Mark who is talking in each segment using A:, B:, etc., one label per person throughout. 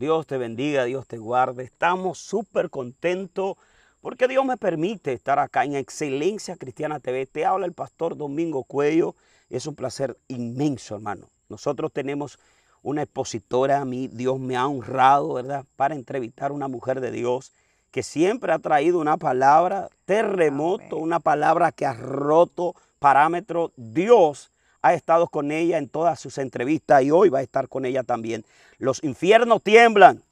A: Dios te bendiga, Dios te guarde. Estamos súper contentos porque Dios me permite estar acá en Excelencia Cristiana TV. Te habla el pastor Domingo Cuello. Es un placer inmenso, hermano. Nosotros tenemos una expositora, a mí Dios me ha honrado, ¿verdad? Para entrevistar a una mujer de Dios que siempre ha traído una palabra terremoto, una palabra que ha roto parámetros. Dios ha estado con ella en todas sus entrevistas y hoy va a estar con ella también. Los infiernos tiemblan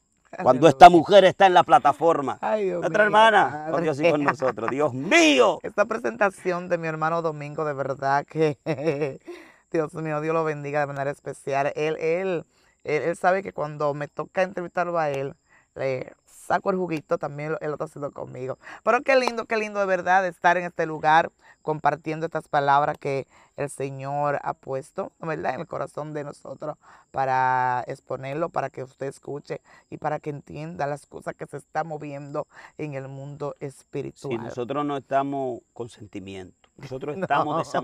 A: cuando esta mujer está en la plataforma.
B: Ay, Dios hermana, Dios con nosotros. Dios mío. Esta presentación de mi hermano Domingo, de verdad que, Dios mío, Dios lo bendiga de manera especial. Él, él, él, él sabe que cuando me toca entrevistarlo a él, le, saco el juguito, también el otro ha haciendo conmigo. Pero qué lindo, qué lindo de verdad estar en este lugar compartiendo estas palabras que el Señor ha puesto, ¿verdad? En el corazón de nosotros para exponerlo, para que usted escuche y para que entienda las cosas que se están moviendo en el mundo espiritual. Si nosotros
A: no estamos con sentimiento nosotros estamos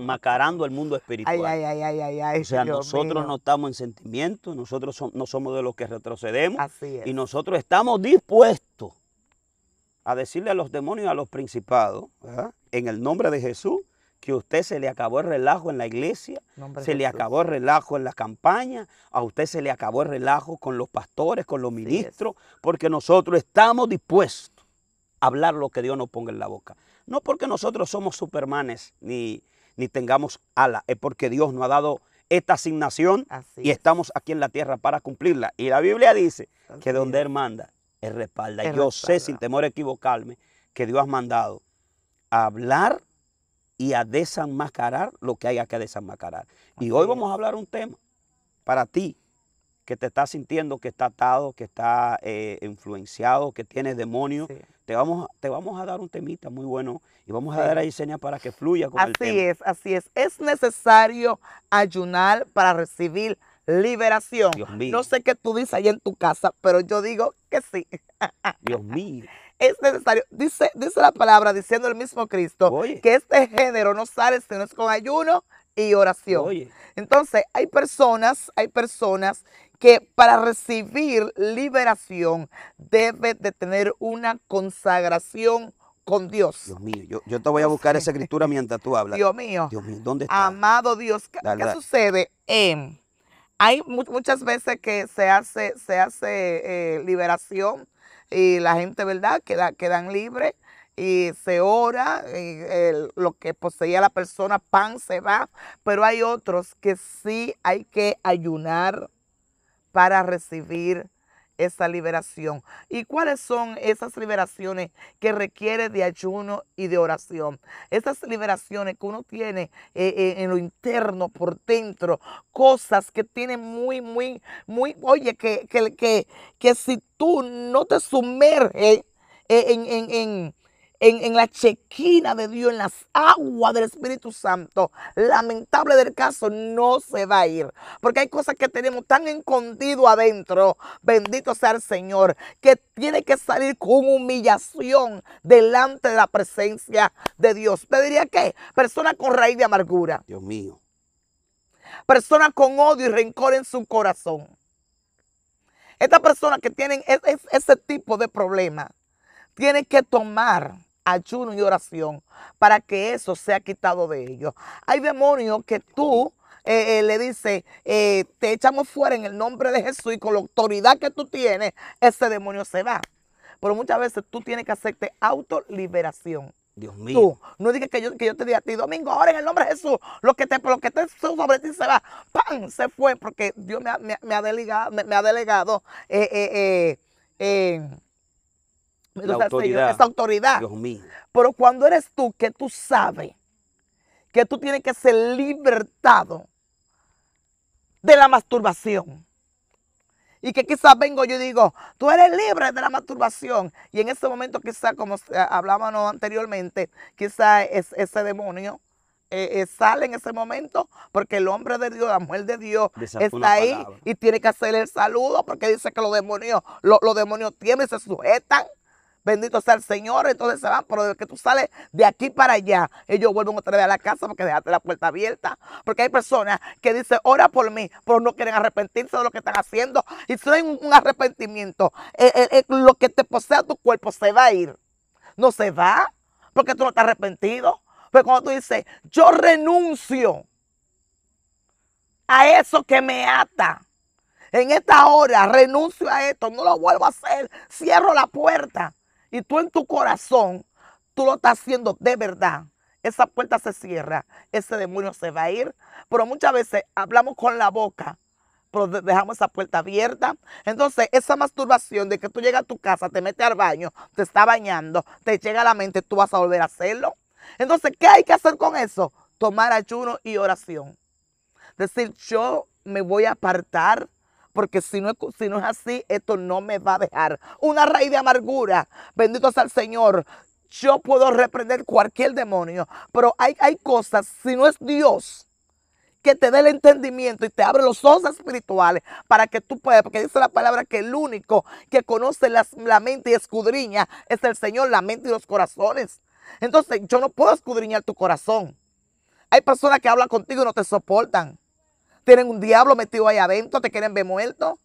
A: el mundo espiritual.
B: o sea, nosotros no
A: estamos en sentimiento, nosotros no somos de los que retrocedemos. Y nosotros estamos dispuestos a decirle a los demonios, a los principados, en el nombre de Jesús, que a usted se le acabó el relajo en la iglesia, se le acabó el relajo en la campaña, a usted se le acabó el relajo con los pastores, con los ministros, porque nosotros estamos dispuestos a hablar lo que Dios nos ponga en la boca. No porque nosotros somos supermanes ni, tengamos alas, es porque Dios nos ha dado esta asignación y estamos aquí en la tierra para cumplirla. Y la Biblia dice que donde Él manda, Él respalda. Yo sé sin temor a equivocarme que Dios ha mandado a hablar y a desenmascarar lo que haya que desenmascarar. y hoy vamos a hablar un tema para ti que te está sintiendo que está atado, que está eh, influenciado, que tienes demonios, te, vamos, te vamos a dar un
B: temita muy bueno y vamos a dar ahí señas para que fluya con así el tema. Así es, así es. Es necesario ayunar para recibir liberación. Dios mío. No sé qué tú dices ahí en tu casa, pero yo digo que sí. Dios mío. Es necesario, dice, dice la palabra, diciendo el mismo Cristo, que este género no sale si no es con ayuno y oración. Oye. Entonces, hay personas, hay personas que para recibir liberación debe de tener una consagración con Dios.
A: mío, yo, te voy a buscar esa escritura mientras tú hablas. Dios mío. Dios
B: Amado Dios, ¿qué, sucede? en hay muchas veces que se hace, se hace eh, liberación y la gente, ¿verdad? Queda, quedan libres y se ora, lo que poseía la persona, pan se va, pero hay otros que sí hay que ayunar para recibir esa liberación. ¿Y cuáles son esas liberaciones que requiere de ayuno y de oración? Esas liberaciones que uno tiene eh, eh, en lo interno, por dentro, cosas que tiene muy, muy, muy, oye, que, que, que, si tú no te sumerges eh, en en, la chequina de Dios, en las aguas del Espíritu Santo. Lamentable del caso, no se va a ir. Porque hay cosas que tenemos tan escondido adentro. Bendito sea el Señor. Que tiene que salir con humillación delante de la presencia de Dios. ¿Usted diría qué? Persona con raíz de amargura. Dios mío. Persona con odio y rencor en su corazón. Esta persona que tienen ese, tipo de problema tienen que tomar ayuno y oración para que eso sea quitado de ellos. Hay demonios que tú eh, eh, le dices, eh, te echamos fuera en el nombre de Jesús y con la autoridad que tú tienes, ese demonio se va. Pero muchas veces tú tienes que hacerte autoliberación. Dios mío. Tú, no digas que yo, te diga a ti, Domingo, ahora en el nombre de Jesús, lo que te, lo que te sobre ti se va. ¡Pam! Se fue porque Dios me ha, ha delegado, me ha delegado La autoridad. autoridad. Pero cuando eres tú que tú sabes que tú tienes que ser libertado de la masturbación. Y que quizás vengo yo digo, tú eres libre de la masturbación. Y en ese momento quizás, como ah, hablábamos anteriormente, quizás ese demonio eh, eh, sale en ese momento porque el hombre de Dios, la mujer de Dios está ahí y tiene que hacer el saludo porque dice que los demonios, los demonios tienen, se sujetan. Bendito sea el Señor. Entonces se van, pero desde que tú sales de aquí para allá, ellos vuelven otra vez a la casa porque dejaste la puerta abierta. Porque hay personas que dicen, ora por mí, pero no quieren arrepentirse de lo que están haciendo. Y si no hay un, arrepentimiento, eh, eh, eh, lo que te posea tu cuerpo se va a ir. No se va porque tú no estás arrepentido. Pero cuando tú dices, yo renuncio a eso que me ata. En esta hora renuncio a esto, no lo vuelvo a hacer. Cierro la puerta y tú en tu corazón, tú lo estás haciendo de verdad, esa puerta se cierra, ese demonio se va a ir. Pero muchas veces hablamos con la boca, pero dejamos esa puerta abierta. Entonces, esa masturbación de que tú llegas a tu casa, te metes al baño, te está bañando, te llega a la mente, tú vas a volver a hacerlo. Entonces, ¿qué hay que hacer con eso? Tomar ayuno y oración. Decir, yo me voy a apartar porque si no, es así, esto no me va a dejar. Una raíz de amargura, bendito sea el Señor. Yo puedo reprender cualquier demonio, pero hay, cosas, si no es Dios, que te dé el entendimiento y te abre los ojos espirituales para que tú puedas, porque dice la palabra que el único que conoce la mente y escudriña es el Señor, la mente y los corazones. Entonces yo no puedo escudriñar tu corazón. Hay personas que hablan contigo y no te soportan tienen un diablo metido ahí adentro, te quieren ver muerto.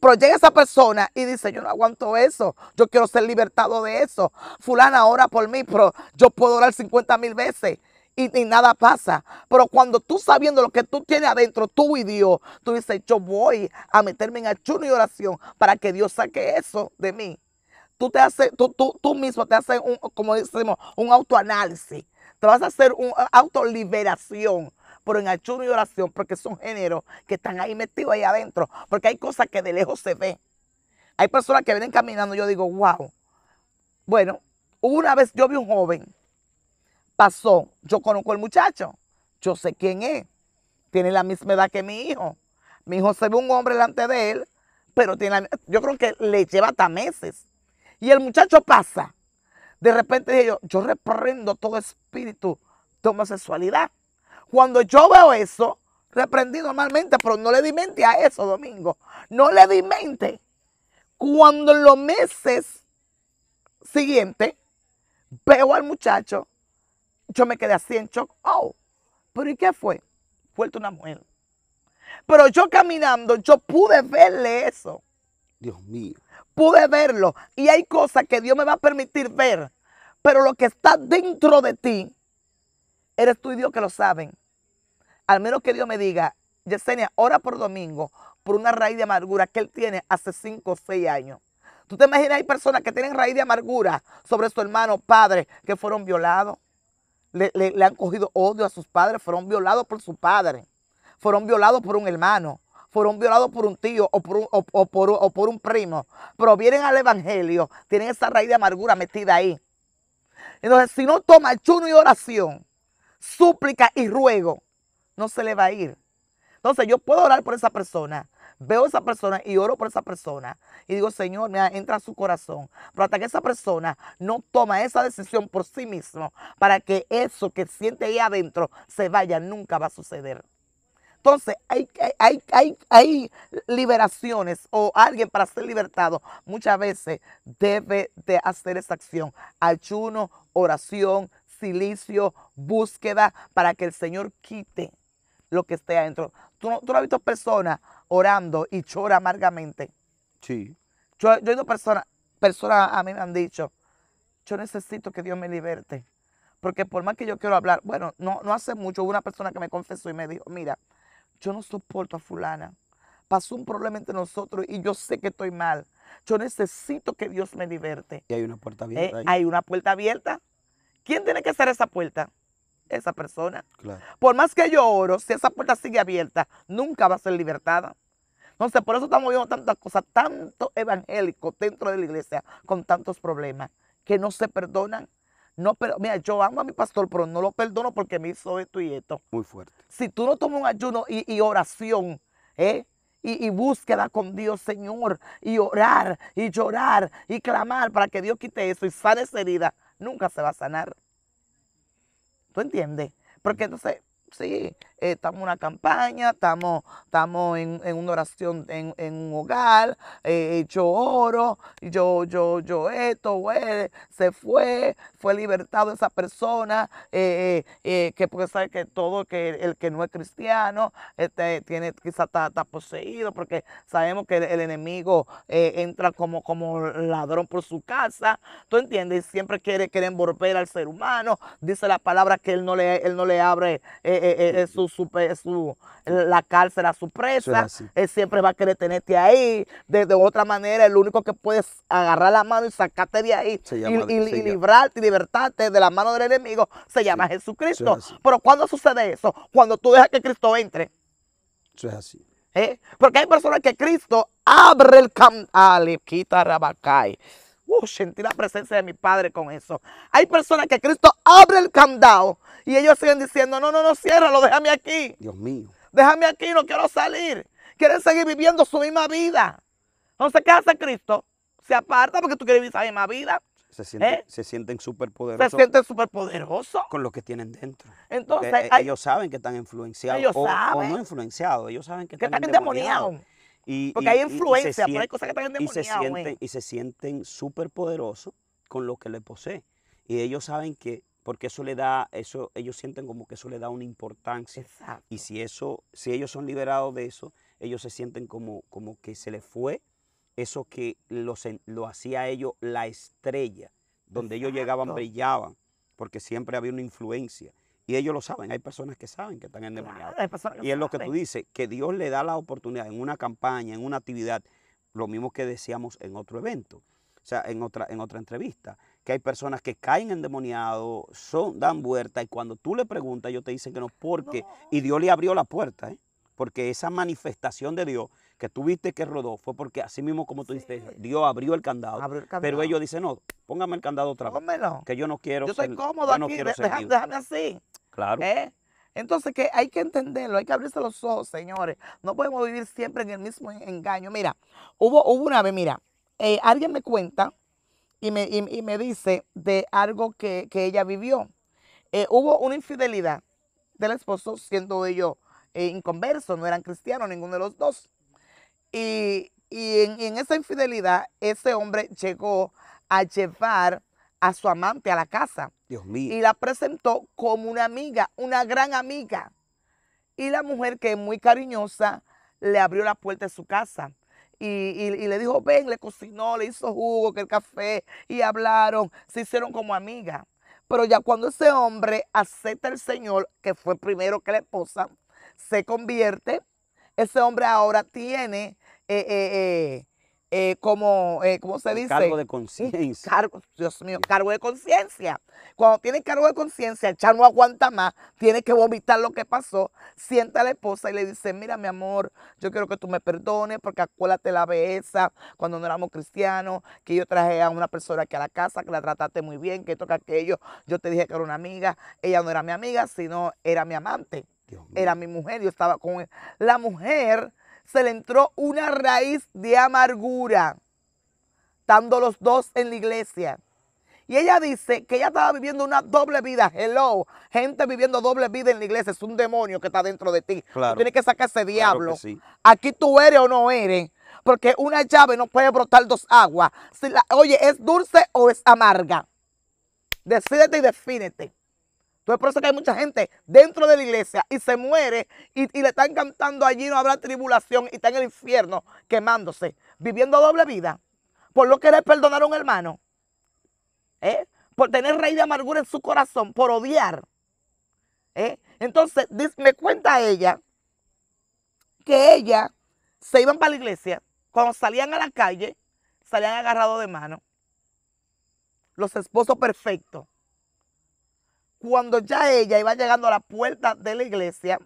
B: Pero llega esa persona y dice, yo no aguanto eso, yo quiero ser libertado de eso. Fulana ora por mí, pero yo puedo orar 50 mil veces y, nada pasa. Pero cuando tú sabiendo lo que tú tienes adentro, tú y Dios, tú dices, yo voy a meterme en ayuno y oración para que Dios saque eso de mí. Tú, te haces, tú, tú, mismo te haces, como decimos, un autoanálisis. Te vas a hacer una autoliberación pero en ayuno y oración, porque son géneros que están ahí metidos ahí adentro, porque hay cosas que de lejos se ven. Hay personas que vienen caminando, yo digo, wow. Bueno, una vez yo vi un joven, pasó, yo conozco al muchacho, yo sé quién es, tiene la misma edad que mi hijo. Mi hijo se ve un hombre delante de él, pero tiene yo creo que le lleva hasta meses. Y el muchacho pasa. De repente dije yo, yo reprendo todo espíritu de homosexualidad. Cuando yo veo eso, reprendí normalmente, pero no le di mente a eso, Domingo. No le di mente. Cuando en los meses siguientes veo al muchacho, yo me quedé así en shock. Oh, pero ¿y qué fue? Fuerte una mujer. Pero yo caminando, yo pude verle eso. Dios mío. Pude verlo. Y hay cosas que Dios me va a permitir ver. Pero lo que está dentro de ti, Eres tú y Dios que lo saben. Al menos que Dios me diga, Yesenia, ora por domingo, por una raíz de amargura que él tiene hace 5 o 6 años. ¿Tú te imaginas? Hay personas que tienen raíz de amargura sobre su hermano, padre, que fueron violados. Le, han cogido odio a sus padres, fueron violados por su padre, fueron violados por un hermano, fueron violados por un tío o por un, o, por, un primo. Pero vienen al evangelio, tienen esa raíz de amargura metida ahí. Entonces, si no toma el chuno y oración, súplica y ruego, no se le va a ir. Entonces yo puedo orar por esa persona. Veo a esa persona y oro por esa persona. Y digo, Señor, me entra a su corazón. Pero hasta que esa persona no toma esa decisión por sí mismo, para que eso que siente ahí adentro se vaya, nunca va a suceder. Entonces, hay, hay, hay, hay, liberaciones o alguien para ser libertado muchas veces debe de hacer esa acción. Ayuno, oración, silicio, búsqueda para que el Señor quite lo que esté adentro. ¿Tú no, tú has visto personas orando y llora amargamente? Sí. Yo, he visto personas, personas a mí me han dicho, yo necesito que Dios me liberte. Porque por más que yo quiero hablar, bueno, no, hace mucho hubo una persona que me confesó y me dijo, mira, yo no soporto a fulana. Pasó un problema entre nosotros y yo sé que estoy mal. Yo necesito que Dios me liberte. Y hay una puerta abierta. Eh, ahí. Hay una puerta abierta. ¿Quién tiene que cerrar esa puerta? Esa persona. Por más que yo oro, si esa puerta sigue abierta, nunca va a ser libertada. Entonces, por eso estamos viendo tantas cosas, tanto evangélico dentro de la iglesia, con tantos problemas, que no se perdonan. mira, yo amo a mi pastor, pero no lo perdono porque me hizo esto y esto. Muy fuerte. Si tú no tomas un ayuno y, oración, ¿eh? Y, búsqueda con Dios, Señor, y orar, y llorar, y clamar para que Dios quite eso y sane esa herida, nunca se va a sanar. ¿Tú entiendes? Porque entonces sí, eh, estamos en una campaña, estamos, estamos en, una oración en, un hogar, eh, yo oro, yo, yo, yo esto, se fue, fue libertado esa persona, eh, eh, que porque sabe que todo que el que no es cristiano este, tiene, quizás está, poseído, porque sabemos que el, enemigo entra como, como ladrón por su casa, ¿tú entiendes? Siempre quiere, quiere envolver al ser humano, dice la palabra que él no le, él no le abre. Eh, eh, eh, su, la cárcel a su presa. Él siempre va a querer tenerte ahí. De, otra manera, el único que puedes agarrar la mano y sacarte de ahí y, liberarte librarte y libertarte de la mano del enemigo se llama Jesucristo. Pero cuando sucede eso? Cuando tú dejas que Cristo entre. es así. Porque hay personas que Cristo abre el campo. Ah, le Uh, sentí la presencia de mi Padre con eso. Hay personas que Cristo abre el candado y ellos siguen diciendo, no, no, no, ciérralo, déjame aquí. Dios mío. Déjame aquí, no quiero salir. Quieren seguir viviendo su misma vida. Entonces, ¿qué hace Cristo? Se aparta porque tú quieres vivir esa misma vida. Se, ¿Eh?
A: se sienten superpoderosos. Se sienten
B: superpoderosos.
A: Con lo que tienen dentro. Entonces, ellos saben que están influenciados. Ellos o, saben. no influenciados, ellos saben que, que están, endemoniados. Y, Porque hay influencia, hay cosas que están y se sienten, Y se sienten súper poderosos con lo que le posee. Y ellos saben que, porque eso le da, eso, ellos sienten como que eso le da una importancia. Y si eso, si ellos son liberados de eso, ellos se sienten como, como que se les fue eso que lo hacía a ellos la estrella, donde ellos llegaban, brillaban, porque siempre había una influencia. Y ellos lo saben, hay personas que saben que están endemoniados.
B: y es lo que tú dices,
A: que Dios le da la oportunidad en una campaña, en una actividad, lo mismo que decíamos en otro evento, o sea, en otra, en otra entrevista, que hay personas que caen endemoniados, son, dan vuelta y cuando tú le preguntas ellos te dicen que no, porque, y Dios le abrió la puerta, ¿eh? porque esa manifestación de Dios que tuviste que rodó fue porque así mismo como tú dijiste, Dios abrió el, candado, Pero ellos dicen, no, póngame el candado otra vez. Que yo no quiero Yo estoy cómodo aquí, déjame,
B: así. Claro. ¿Eh? Entonces que hay que entenderlo, hay que abrirse los ojos, señores. No podemos vivir siempre en el mismo engaño. Mira, hubo, hubo una vez, mira, eh, alguien me cuenta y me, dice de algo que, ella vivió. Eh, hubo una infidelidad del esposo siendo ellos inconversos, no eran cristianos ninguno de los dos. Y, en, esa infidelidad, ese hombre llegó a llevar a su amante a la casa. Dios mío. Y la presentó como una amiga, una gran amiga. Y la mujer, que es muy cariñosa, le abrió la puerta de su casa. Y, le dijo, ven, le cocinó, le hizo jugo, que el café, y hablaron, se hicieron como amigas. Pero ya cuando ese hombre acepta al Señor, que fue primero que la esposa, se convierte ese hombre ahora tiene eh, eh, eh, eh como, se dice? Cargo de conciencia. Cargo, Dios mío, cargo de conciencia. Cuando tiene cargo de conciencia, el no aguanta más, tiene que vomitar lo que pasó, sienta a la esposa y le dice, mira mi amor, yo quiero que tú me perdones porque acuérdate la belleza cuando no éramos cristianos, que yo traje a una persona aquí a la casa, que la trataste muy bien, que toca aquello, yo te dije que era una amiga, ella no era mi amiga, sino era mi amante. Era mi mujer, yo estaba con él. La mujer se le entró una raíz de amargura, estando los dos en la iglesia. Y ella dice que ella estaba viviendo una doble vida. Hello, gente viviendo doble vida en la iglesia. Es un demonio que está dentro de ti. tienes que sacar ese diablo. Aquí tú eres o no eres. Porque una llave no puede brotar dos aguas. oye, ¿es dulce o es amarga? Decídete y defínete. Entonces, por eso que hay mucha gente dentro de la iglesia y se muere y, le están cantando allí, no habrá tribulación y está en el infierno quemándose, viviendo doble vida, por que querer perdonar a un hermano, ¿eh? por tener rey de amargura en su corazón, por odiar. ¿eh? Entonces, me cuenta ella que ella se iban para la iglesia, cuando salían a la calle, salían agarrados de mano. Los esposos perfectos cuando ya ella iba llegando a la puerta de la iglesia,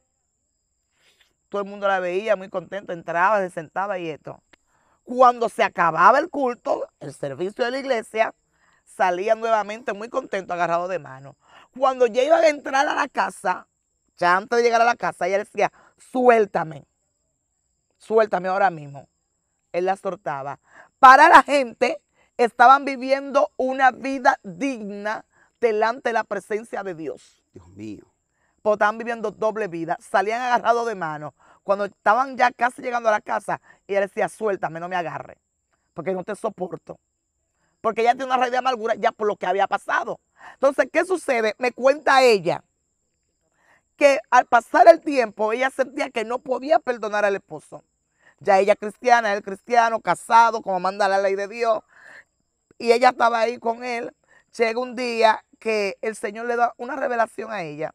B: todo el mundo la veía muy contenta, entraba, se sentaba y esto. Cuando se acababa el culto, el servicio de la iglesia, salía nuevamente muy contento, agarrado de mano. Cuando ya iban a entrar a la casa, ya antes de llegar a la casa, ella decía, suéltame, suéltame ahora mismo. Él la soltaba. Para la gente, estaban viviendo una vida digna delante de la presencia de Dios. Dios mío. Porque estaban viviendo doble vida, salían agarrados de mano. Cuando estaban ya casi llegando a la casa, ella decía, suéltame, no me agarre, porque no te soporto. Porque ella tiene una raíz de amargura ya por lo que había pasado. Entonces, ¿qué sucede? Me cuenta ella que al pasar el tiempo, ella sentía que no podía perdonar al esposo. Ya ella cristiana, él cristiano, casado, como manda la ley de Dios. Y ella estaba ahí con él. Llega un día que el Señor le da una revelación a ella,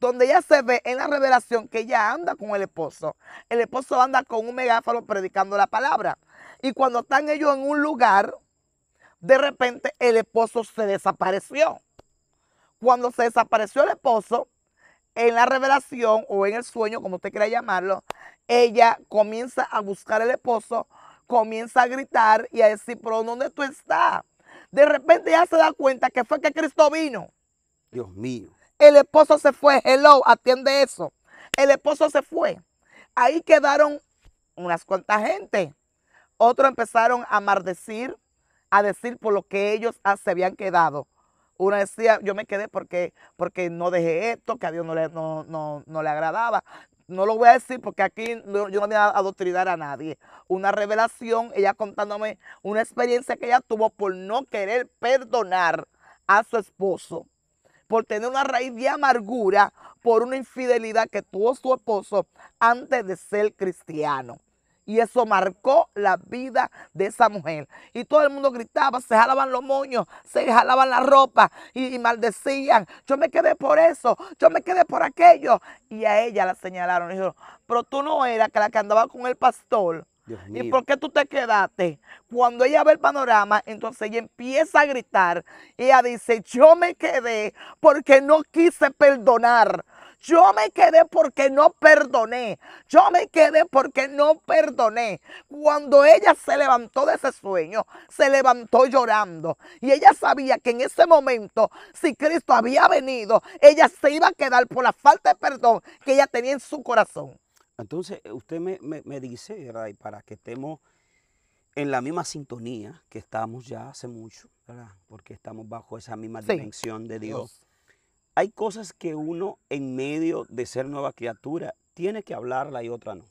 B: donde ella se ve en la revelación que ella anda con el esposo. El esposo anda con un megáfono predicando la palabra. Y cuando están ellos en un lugar, de repente el esposo se desapareció. Cuando se desapareció el esposo, en la revelación o en el sueño, como usted quiera llamarlo, ella comienza a buscar al esposo, comienza a gritar y a decir, pero ¿dónde tú estás? De repente ya se da cuenta que fue que Cristo vino. Dios mío. El esposo se fue. Hello, atiende eso. El esposo se fue. Ahí quedaron unas cuantas gente. Otros empezaron a maldecir, a decir por lo que ellos ah, se habían quedado. Una decía, yo me quedé porque, porque no dejé esto, que a Dios no le, no, no le agradaba no lo voy a decir porque aquí yo no voy a adoctrinar a nadie. Una revelación, ella contándome una experiencia que ella tuvo por no querer perdonar a su esposo, por tener una raíz de amargura por una infidelidad que tuvo su esposo antes de ser cristiano. Y eso marcó la vida de esa mujer. Y todo el mundo gritaba, se jalaban los moños, se jalaban la ropa y, maldecían. Yo me quedé por eso, yo me quedé por aquello. Y a ella la señalaron. Y dijeron, pero tú no eras que la que andaba con el pastor. ¿Y por qué tú te quedaste? Cuando ella ve el panorama, entonces ella empieza a gritar. Y ella dice, yo me quedé porque no quise perdonar. Yo me quedé porque no perdoné. Yo me quedé porque no perdoné. Cuando ella se levantó de ese sueño, se levantó llorando. Y ella sabía que en ese momento, si Cristo había venido, ella se iba a quedar por la falta de perdón que ella tenía en su corazón.
A: Entonces, usted me, dice, ¿verdad? para que estemos en la misma sintonía que estamos ya hace mucho, Porque estamos bajo esa misma dimensión de Dios. Hay cosas que uno en medio de ser nueva criatura tiene que hablarla y otra no.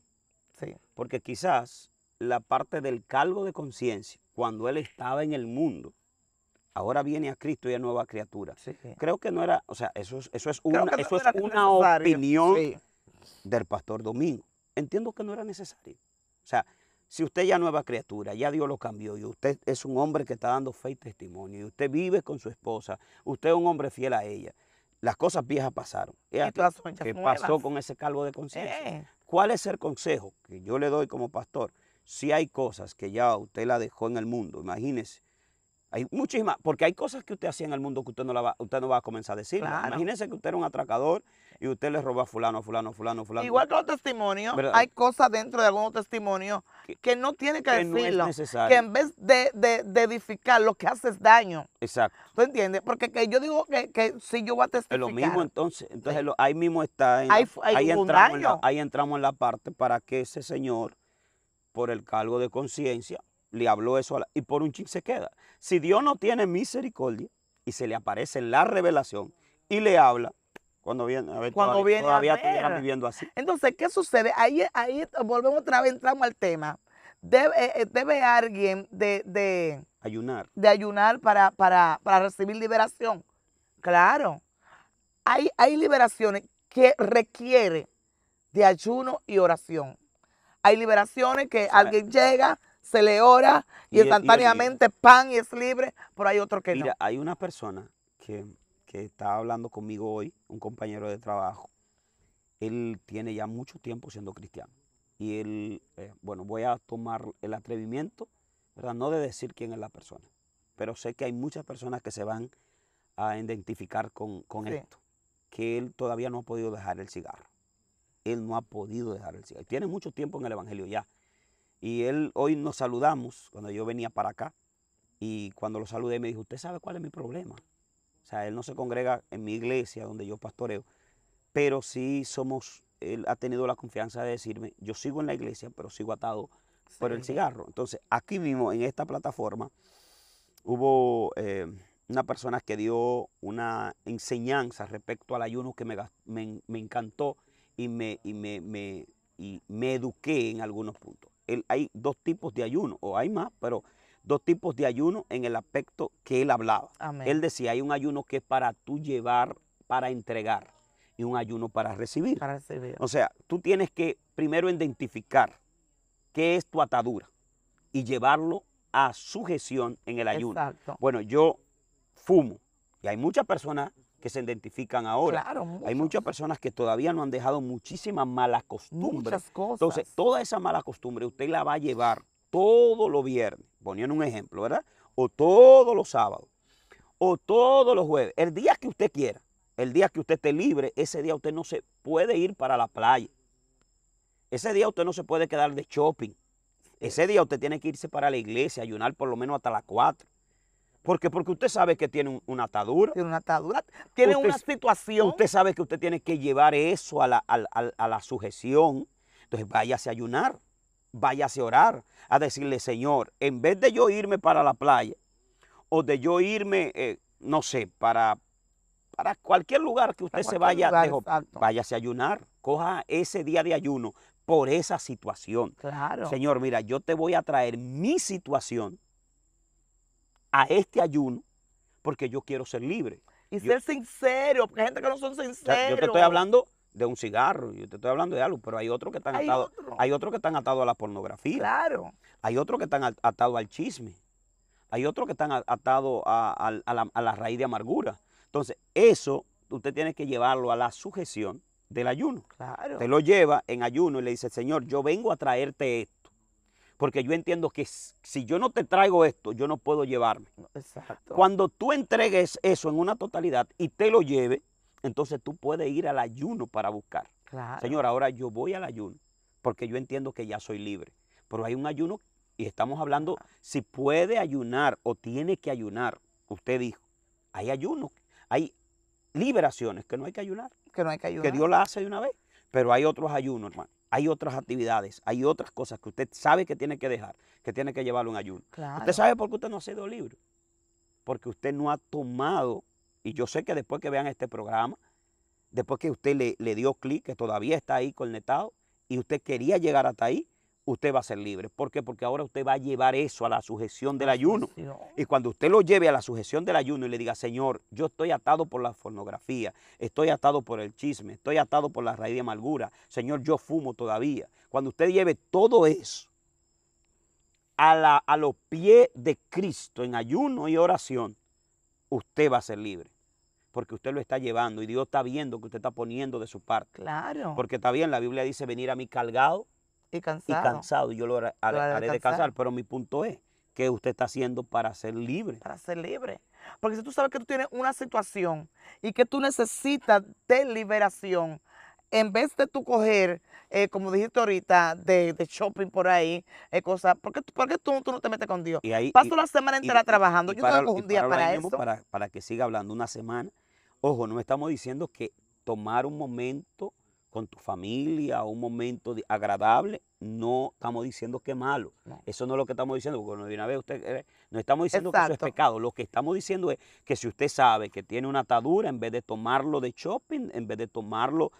A: Sí. Porque quizás la parte del calvo de conciencia, cuando él estaba en el mundo, ahora viene a Cristo y es nueva criatura. Creo que no era, o sea, eso es, eso es una, opinión del pastor Domingo. Entiendo que no era necesario. O sea, si usted ya nueva criatura, ya Dios lo cambió y usted es un hombre que está dando fe y testimonio y usted vive con su esposa, usted es un hombre fiel a ella las cosas viejas pasaron. ¿Qué pasó, pasó con ese calvo de consejo eh. ¿Cuál es el consejo que yo le doy como pastor? Si hay cosas que ya usted la dejó en el mundo, imagínese hay muchísimas, porque hay cosas que usted hacía en el mundo que usted no, va, usted no va a comenzar a decir. Imagínese que usted era un atracador y usted le roba a fulano, fulano, fulano, fulano. Igual
B: que los testimonios, hay cosas dentro de algunos testimonios que, no tiene que, decirlo. que en vez de, edificar, lo que hace es daño. Exacto. ¿Tú entiendes? Porque que yo digo que, que si yo voy a testificar. Es lo mismo
A: entonces, entonces ahí mismo está. En, ahí entramos en la parte para que ese señor, por el cargo de conciencia, le habló eso y por un chip se queda. Si Dios no tiene misericordia y se le aparece la revelación y le habla, cuando viene, a ver, cuando todavía, viene viviendo así.
B: Entonces, ¿qué sucede? Ahí, ahí volvemos otra vez, entramos al tema. Debe, eh, eh, debe alguien de, ayunar. De ayunar para, recibir liberación. Claro. Hay, hay liberaciones que requiere de ayuno y oración. Hay liberaciones que alguien llega, se le ora y, instantáneamente pan y es libre,
A: pero hay otro que no. Mira, hay una persona que, está hablando conmigo hoy, un compañero de trabajo. Él tiene ya mucho tiempo siendo cristiano. Y él, eh, bueno, voy a tomar el atrevimiento, ¿verdad? No de decir quién es la persona, pero sé que hay muchas personas que se van a identificar con, esto, que él todavía no ha podido dejar el cigarro. Él no ha podido dejar el cigarro. Tiene mucho tiempo en el Evangelio ya. Y él, hoy nos saludamos cuando yo venía para acá. Y cuando lo saludé me dijo, ¿usted sabe cuál es mi problema? O sea, él no se congrega en mi iglesia donde yo pastoreo, pero sí somos, él ha tenido la confianza de decirme, yo sigo en la iglesia, pero sigo atado por el cigarro. Entonces, aquí mismo, en esta plataforma, hubo eh, una persona que dio una enseñanza respecto al ayuno que me, encantó y, me, y me eduqué en algunos puntos hay dos tipos de ayuno, o hay más, pero dos tipos de ayuno en el aspecto que él hablaba. Él decía, hay un ayuno que es para tú llevar, para entregar, y un ayuno para recibir. O sea, tú tienes que primero identificar qué es tu atadura y llevarlo a sujeción en el ayuno. Exacto. Bueno, yo fumo y hay muchas personas que se identifican ahora. Hay muchas personas que todavía no han dejado muchísimas malas costumbres. Entonces, toda esa mala costumbre usted la va a llevar todos los viernes, poniendo un ejemplo, ¿verdad? O todos los sábados, o todos los jueves, el día que usted quiera, el día que usted esté libre, ese día usted no se puede ir para la playa. Ese día usted no se puede quedar de shopping. Ese día usted tiene que irse para la iglesia, ayunar por lo menos hasta las 4. ¿Por Porque usted sabe que tiene una atadura. Tiene una atadura, tiene una situación. Usted sabe que usted tiene que llevar eso a la, la sujeción. Entonces váyase a ayunar, váyase a orar, a decirle, Señor, en vez de yo irme para la playa o de yo irme, eh, no sé, para, para cualquier lugar que usted se vaya, váyase a ayunar, coja ese día de ayuno por esa situación. Claro. Señor, mira, yo te voy a traer mi situación a este ayuno porque yo quiero ser libre. Y ser sincero,
B: porque hay gente que no son sinceros. yo te estoy hablando
A: de un cigarro, yo te estoy hablando de algo, pero hay otros que están atados, hay otros que están atados a la pornografía. Claro. Hay otros que están atados al chisme. Hay otros que están atados a, la, raíz de amargura. Entonces, eso usted tiene que llevarlo a la sujeción del ayuno. Claro. Te lo lleva en ayuno y le dice, Señor, yo vengo a traerte esto porque yo entiendo que si yo no te traigo esto, yo no puedo llevarme. Exacto. Cuando tú entregues eso en una totalidad y te lo lleve, entonces tú puedes ir al ayuno para buscar. Claro. Señor, ahora yo voy al ayuno porque yo entiendo que ya soy libre. Pero hay un ayuno y estamos hablando si puede ayunar o tiene que ayunar. Usted dijo, hay ayuno, hay liberaciones que no hay que ayunar.
B: Que no hay que ayunar. Que Dios
A: la hace de una vez, pero hay otros ayunos, hermano hay otras actividades, hay otras cosas que usted sabe que tiene que dejar, que tiene que llevarlo en ayuno. Usted sabe por qué usted no ha sido libre. Porque usted no ha tomado, y yo sé que después que vean este programa, después que usted le, le dio clic, que todavía está ahí conectado, y usted quería llegar hasta ahí, usted va a ser libre. ¿Por qué? Porque ahora usted va a llevar eso a la sujeción del ayuno. Y cuando usted lo lleve a la sujeción del ayuno y le diga, Señor, yo estoy atado por la pornografía, estoy atado por el chisme, estoy atado por la raíz de amargura, Señor, yo fumo todavía. Cuando usted lleve todo eso a, la, a los pies de Cristo en ayuno y oración, usted va a ser libre porque usted lo está llevando y Dios está viendo que usted está poniendo de su parte.
B: Claro. Porque
A: está bien, la Biblia dice venir a mí cargado
B: y cansado. Y cansado.
A: Yo lo haré, de descansar. Pero mi punto es ¿Qué usted está
B: haciendo para ser libre. Para ser libre. Porque si tú sabes que tú tienes una situación y que tú necesitas de liberación, en vez de tú coger, eh, como dijiste ahorita, de, shopping por ahí, eh, cosas, ¿por qué, tú, no te metes con Dios? Y
A: ahí, Paso la semana entera trabajando. Yo para, tengo un día para, eso. Para, para que siga hablando una semana. Ojo, no estamos diciendo que tomar un momento con tu familia, un momento agradable, no estamos diciendo que es malo. Eso no es lo que estamos diciendo, porque usted eh, no estamos diciendo que eso es pecado. Lo que estamos diciendo es que si usted sabe que tiene una atadura, en vez de tomarlo de shopping, en vez de tomarlo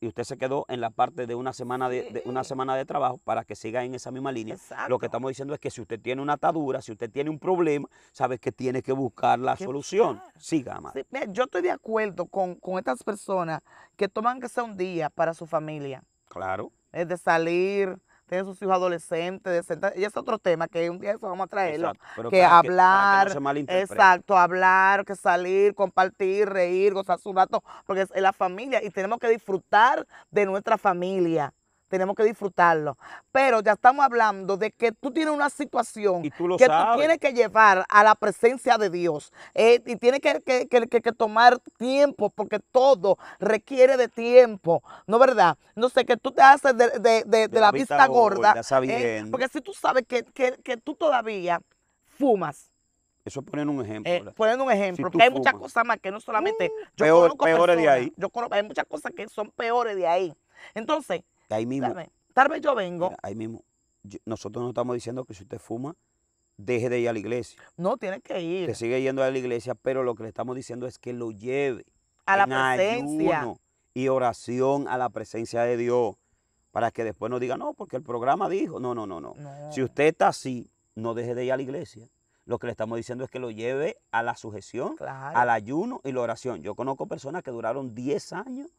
A: y usted se quedó en la parte de una semana de, una semana de trabajo para que siga en esa misma línea. Lo que estamos diciendo es que si usted tiene una atadura, si usted tiene un problema, sabes que tiene que buscar la solución. Siga, amada.
B: yo estoy de acuerdo con, con estas personas que toman que sea un día para su familia. Claro. Es de salir, tienen sus hijos adolescentes, y es otro tema que un día vamos a traerlo. que hablar, exacto, hablar, que salir, compartir, reír, gozar su rato, porque es la familia y tenemos que disfrutar de nuestra familia tenemos que disfrutarlo. Pero ya estamos hablando de que tú tienes una situación que tú tienes que llevar a la presencia de Dios. Eh, y tienes que, tomar tiempo, porque todo requiere de tiempo, ¿no verdad? No sé, que tú te haces de, la, vista, gorda. Eh, porque si tú sabes que, tú todavía fumas, eso pone un ejemplo. Eh, poner un ejemplo, hay muchas cosas más que no solamente. Uh. yo conozco peores de ahí. hay muchas cosas que son peores de ahí. Entonces, mismo. Tal vez, yo vengo.
A: ahí mismo. nosotros no estamos diciendo que si usted fuma, deje de ir a la iglesia. No, tiene que ir. Que sigue yendo a la iglesia, pero lo que le estamos diciendo es que lo lleve.
B: A la presencia.
A: y oración a la presencia de Dios. Para que después no diga, no, porque el programa dijo. No, no, no, no. Si usted está así, no deje de ir a la iglesia. Lo que le estamos diciendo es que lo lleve a la sujeción, al ayuno y la oración. Yo conozco personas que duraron 10 años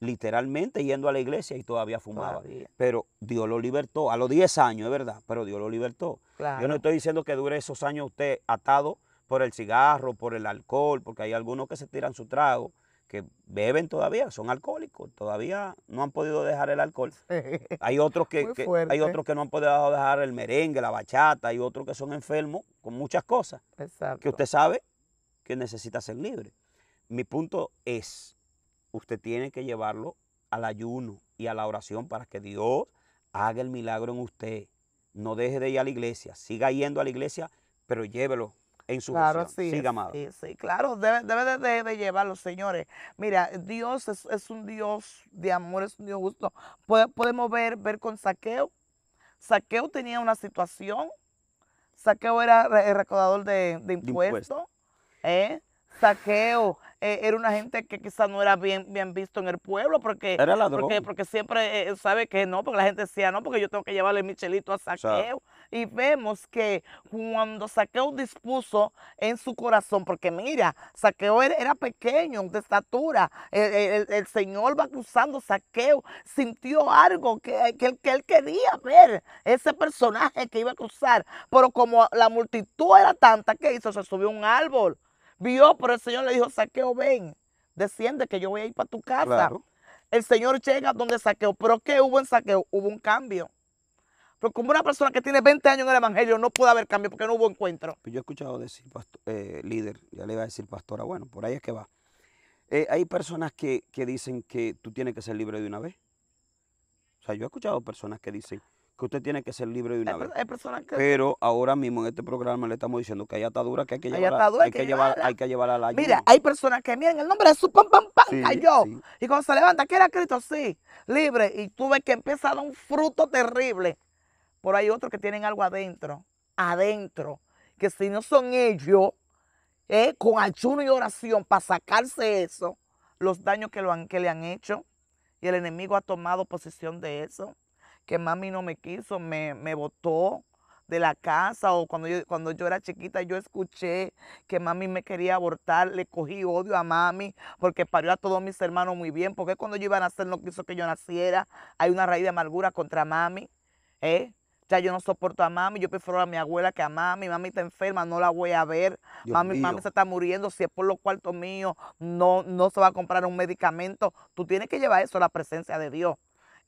A: literalmente yendo a la iglesia y todavía fumaba. Pero Dios lo libertó, a los 10 años, es verdad, pero Dios lo libertó. Yo no estoy diciendo que dure esos años usted atado por el cigarro, por el alcohol, porque hay algunos que se tiran su trago, que beben todavía, son alcohólicos, todavía no han podido dejar el alcohol. Hay otros que, hay otros que no han podido dejar el merengue, la bachata, hay otros que son enfermos con muchas cosas Exacto. que usted sabe que necesita ser libre. Mi punto es, usted tiene que llevarlo al ayuno y a la oración para que Dios haga el milagro en usted. No deje de ir a la iglesia, siga yendo a la iglesia, pero llévelo en su claro, sí, Siga, Sí, claro,
B: debe, de llevarlo, señores. Mira, Dios es, un Dios de amor, es un Dios justo. Podemos ver, ver con Saqueo. Saqueo tenía una situación. Saqueo era el recaudador de, impuestos. ¿eh? Saqueo eh, era una gente que quizás no era bien, bien visto en el pueblo porque era porque, porque, siempre eh, eh, sabe que no, porque la gente decía no, porque yo tengo que llevarle Michelito a Saqueo. y vemos que cuando Saqueo dispuso en su corazón, porque mira, Saqueo era, pequeño de estatura, el, Señor va cruzando Saqueo, sintió algo que, que, él quería ver, ese personaje que iba a cruzar, pero como la multitud era tanta que hizo, se subió a un árbol vio, pero el Señor le dijo, saqueo, ven, desciende que yo voy a ir para tu casa. El Señor llega donde saqueo, pero ¿qué hubo en saqueo? Hubo un cambio. Pero como una persona que tiene 20 años en el Evangelio no puede haber cambio porque no hubo encuentro.
A: Yo he escuchado decir, eh, líder, ya le iba a decir pastora, bueno, por ahí es que va. Eh, hay personas que, que, dicen que tú tienes que ser libre de una vez. O sea, yo he escuchado personas que dicen, que usted tiene que ser libre de una Pero ahora mismo en este programa le estamos diciendo que hay ataduras que hay que llevar, hay, que, llevar, hay a la Mira,
B: hay personas que miren el nombre de su pam
A: pam pam cayó
B: y cuando se levanta que era Cristo sí, libre y tuve que empezar a dar un fruto terrible. Por hay otros que tienen algo adentro, adentro, que si no son ellos, eh, con ayuno y oración para sacarse eso, los daños que, lo han, que le han hecho y el enemigo ha tomado posesión de eso que mami no me quiso, me, me botó de la casa o cuando yo, cuando yo era chiquita yo escuché que mami me quería abortar, le cogí odio a mami porque parió a todos mis hermanos muy bien, porque cuando yo iba a nacer no quiso que yo naciera, hay una raíz de amargura contra mami, ¿eh? ya yo no soporto a mami, yo prefiero a mi abuela que a mami, mami está enferma, no la voy a ver, mami, mami, se está muriendo, si es por los cuartos míos, no, no se va a comprar un medicamento, tú tienes que llevar eso a la presencia de Dios.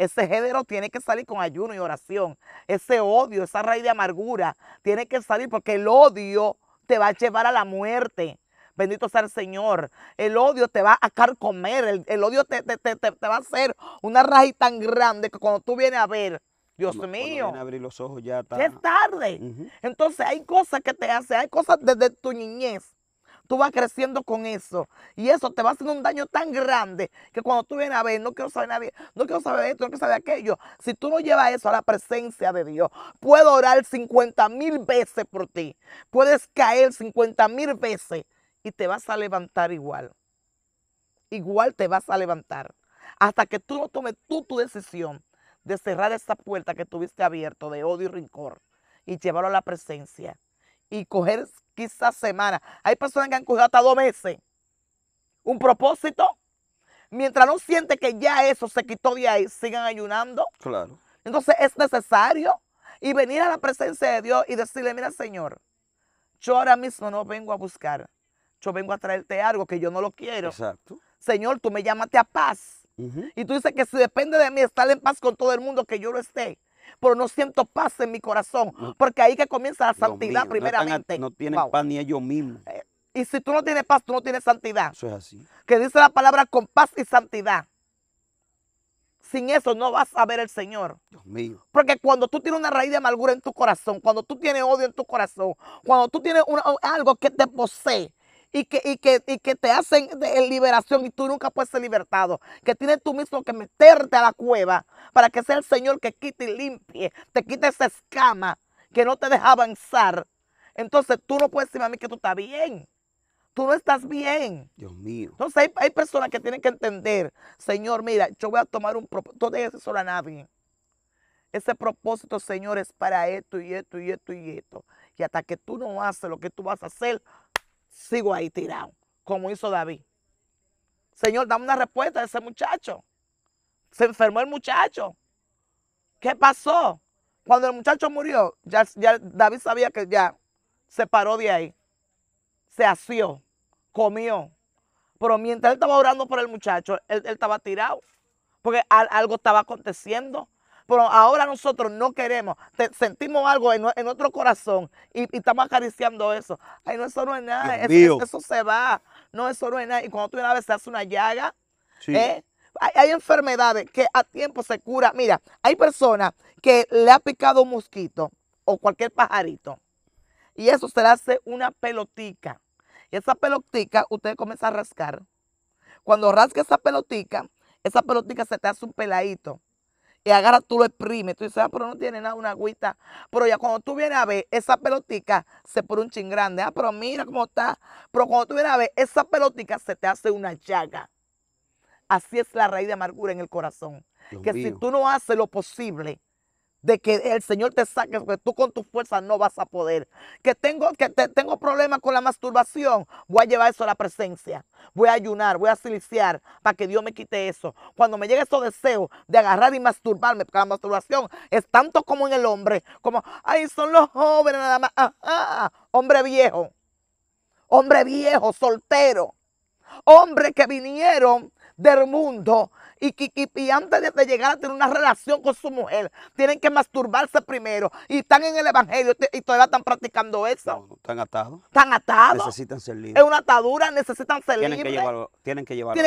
B: Ese género tiene que salir con ayuno y oración. Ese odio, esa raíz de amargura, tiene que salir porque el odio te va a llevar a la muerte. Bendito sea el Señor. El odio te va a carcomer. El, el odio te, va a hacer una raíz tan grande que cuando tú vienes a ver, Dios mío. abrir los ojos ya está. es tarde. Entonces hay cosas que te hacen, hay cosas desde tu niñez tú vas creciendo con eso. Y eso te va haciendo un daño tan grande que cuando tú vienes a ver, no quiero saber nadie, no quiero saber esto, no quiero saber aquello. Si tú no llevas eso a la presencia de Dios, puedo orar 50 mil veces por ti. Puedes caer 50 mil veces y te vas a levantar igual. Igual te vas a levantar. Hasta que tú no tomes tú tu decisión de cerrar esa puerta que tuviste abierto de odio y rencor y llevarlo a la presencia y coger quizás semanas. Hay personas que han cogido hasta dos meses. Un propósito. Mientras no siente que ya eso se quitó de ahí, sigan ayunando. Claro. Entonces es necesario y venir a la presencia de Dios y decirle, mira Señor, yo ahora mismo no vengo a buscar, yo vengo a traerte algo que yo no lo quiero. Exacto. Señor, tú me llamaste a paz. Y tú dices que si depende de mí estar en paz con todo el mundo, que yo lo esté pero no siento paz en mi corazón, porque ahí que comienza la santidad primeramente. No, tiene paz ni ellos mismos. Eh, y si tú no tienes paz, tú no tienes santidad. Eso es así. Que dice la palabra con paz y santidad. Sin eso no vas a ver el Señor. Dios mío. Porque cuando tú tienes una raíz de amargura en tu corazón, cuando tú tienes odio en tu corazón, cuando tú tienes algo que te posee, y que, que, que te hacen de liberación y tú nunca puedes ser libertado. Que tienes tú mismo que meterte a la cueva para que sea el Señor que quite y limpie, te quite esa escama que no te deja avanzar. Entonces tú no puedes decirme a mí que tú estás bien. Tú no estás bien. Dios mío. Entonces hay, hay personas que tienen que entender, Señor, mira, yo voy a tomar un propósito. No dejes eso a nadie. Ese propósito, Señor, es para esto y esto y esto y esto. Y hasta que tú no haces lo que tú vas a hacer, sigo ahí tirado, como hizo David. Señor, dame una respuesta a ese muchacho. Se enfermó el muchacho. ¿Qué pasó? Cuando el muchacho murió, ya, ya David sabía que ya se paró de ahí. Se asió, comió. Pero mientras él estaba orando por el muchacho, él estaba tirado. Porque algo estaba aconteciendo pero ahora nosotros no queremos, sentimos algo en, en, nuestro corazón y, estamos acariciando eso. Ay, no, eso no es nada, eso, se va, no, eso no es nada. Y cuando tú la vez se hace una llaga, ¿eh? hay, enfermedades que a tiempo se cura. Mira, hay personas que le ha picado un mosquito o cualquier pajarito y eso se le hace una pelotica. Y esa pelotica usted comienza a rascar. Cuando rasca esa pelotica, esa pelotica se te hace un peladito y agarra, tú lo exprimes. Tú dices, ah, pero no tiene nada, una agüita. Pero ya cuando tú vienes a ver, esa pelotica se pone un ching grande. Ah, pero mira cómo está. Pero cuando tú vienes a ver, esa pelotica se te hace una llaga. Así es la raíz de amargura en el corazón. que si tú no haces lo posible de que el Señor te saque, porque tú con tu fuerza no vas a poder. Que tengo, que tengo problemas con la masturbación, voy a llevar eso a la presencia. Voy a ayunar, voy a siliciar para que Dios me quite eso. Cuando me llegue ese deseo de agarrar y masturbarme, porque la masturbación es tanto como en el hombre, como, ay, son los jóvenes nada más. hombre viejo, hombre viejo, soltero. Hombre que vinieron del mundo y, antes de llegar a tener una relación con su mujer, tienen que masturbarse primero. Y están en el evangelio y todavía están practicando eso.
A: Están atados.
B: Están atados.
A: Necesitan ser libres. Es una
B: atadura, necesitan ser tienen Que tienen que
A: llevarlo. Tienen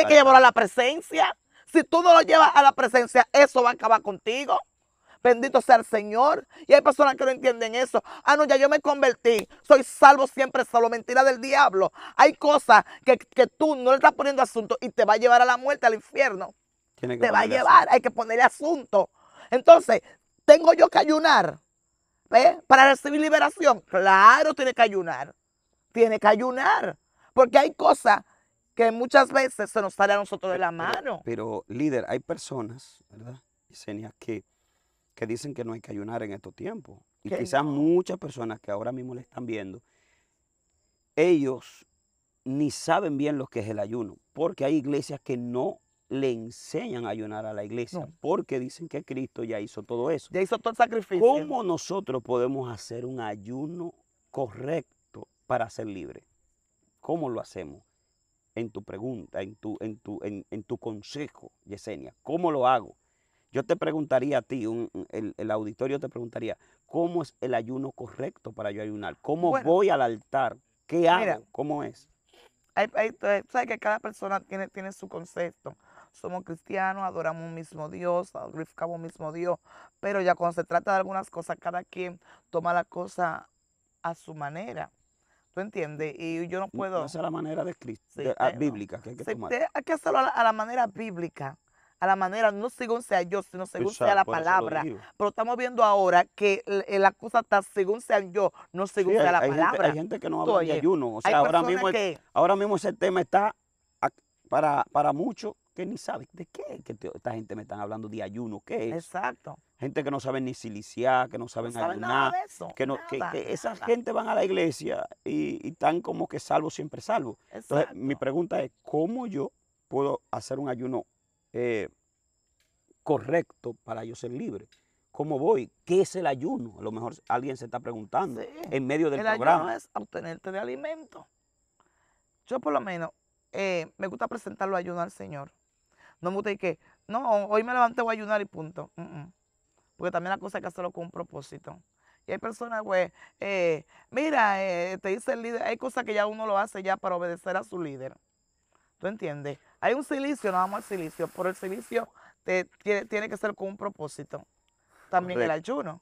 A: que llevarlo
B: a la presencia. Si tú no lo llevas a la presencia, eso va a acabar contigo. Bendito sea el Señor. Y hay personas que no entienden eso. Ah, no, ya yo me convertí. Soy salvo siempre, salvo mentira del diablo. Hay cosas que, tú no le estás poniendo asunto y te va a llevar a la muerte, al infierno.
A: te va a llevar,
B: hay que ponerle asunto. Entonces, ¿tengo yo que ayunar? ¿Eh? Para recibir liberación. Claro, tiene que ayunar. Tiene que ayunar. Porque hay cosas que muchas veces se nos sale a nosotros de la mano.
A: Pero, líder, hay personas, ¿verdad? Dicen que que dicen que no hay que ayunar en estos tiempos. Y quizás muchas personas que ahora mismo le están viendo, ellos ni saben bien lo que es el ayuno, porque hay iglesias que no le enseñan a ayunar a la iglesia, porque dicen que Cristo ya hizo todo eso. Ya hizo todo el sacrificio. ¿Cómo nosotros podemos hacer un ayuno correcto para ser libre? ¿Cómo lo hacemos? En tu pregunta, en tu, en tu, en tu consejo, Yesenia, ¿cómo lo hago? Yo te preguntaría a ti, el, auditorio te preguntaría, ¿cómo es el ayuno correcto para yo ayunar? ¿Cómo voy
B: al altar? ¿Qué hago? ¿Cómo es? sabes que cada persona tiene, tiene su concepto. Somos cristianos, adoramos un mismo Dios, glorificamos un mismo Dios, pero ya cuando se trata de algunas cosas, cada quien toma la cosa a su manera.
A: ¿Tú entiendes? Y yo no puedo... No, la manera de Cristo, eh, bíblica que
B: hay que hacerlo a la manera bíblica a la manera, no según sea yo, sino según sea la palabra. Pero estamos viendo ahora que la cosa está según sea yo, no según sea la palabra. hay gente que no habla de ayuno. O sea, ahora mismo,
A: ahora mismo ese tema está para, para muchos que ni saben de qué que esta gente me están hablando de ayuno, qué
B: Exacto.
A: Gente que no sabe ni siliciar, que no saben Nada que, no, esa gente van a la iglesia y, están como que salvo siempre salvo. Entonces, mi pregunta es, ¿cómo yo puedo hacer un ayuno eh, correcto para yo ser libre. ¿Cómo voy? ¿Qué es el ayuno? A lo mejor alguien se está preguntando en medio del programa. ayuno es
B: obtenerte de alimento. Yo por lo menos eh, me gusta presentarlo ayuno al Señor. No me gusta decir que, no, hoy me levanté, voy a ayunar y punto. Porque también la cosa hay que hacerlo con un propósito. Y hay personas, güey, pues, eh, mira, te dice el líder, hay cosas que ya uno lo hace ya para obedecer a su líder. ¿Tú entiendes? Hay un silicio, no vamos al silicio, pero el silicio te, tiene, que ser con un propósito. También el ayuno.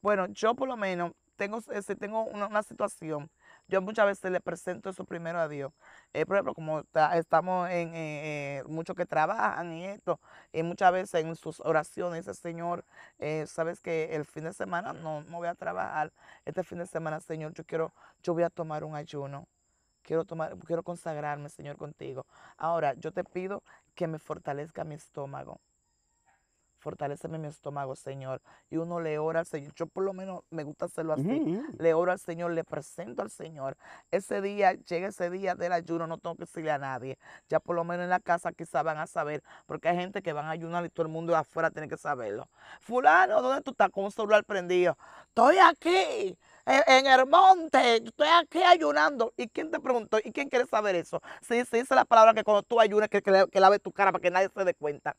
B: Bueno, yo por lo menos tengo, eh, si tengo una, situación, yo muchas veces le presento eso primero a Dios. Eh, por ejemplo, como estamos en eh, muchos que trabajan y esto, y muchas veces en sus oraciones dice, Señor, sabes que el fin de semana no, no voy a trabajar, este fin de semana, Señor, yo quiero, yo voy a tomar un ayuno. Quiero, tomar, quiero consagrarme, Señor, contigo. Ahora, yo te pido que me fortalezca mi estómago. Fortaléceme mi estómago, Señor. Y uno le ora al Señor. Yo por lo menos me gusta hacerlo así. Le oro al Señor, le presento al Señor. Ese día, llega ese día del ayuno, no tengo que decirle a nadie. Ya por lo menos en la casa quizá van a saber, porque hay gente que van a ayunar y todo el mundo de afuera tiene que saberlo. Fulano, ¿dónde tú estás con un celular prendido? Estoy aquí. Eh, en, el monte, estoy aquí ayunando. ¿Y quién te preguntó? ¿Y quién quiere saber eso? Sí, se dice la palabra que cuando tú ayunas, que, que, que laves tu cara para que nadie se dé cuenta.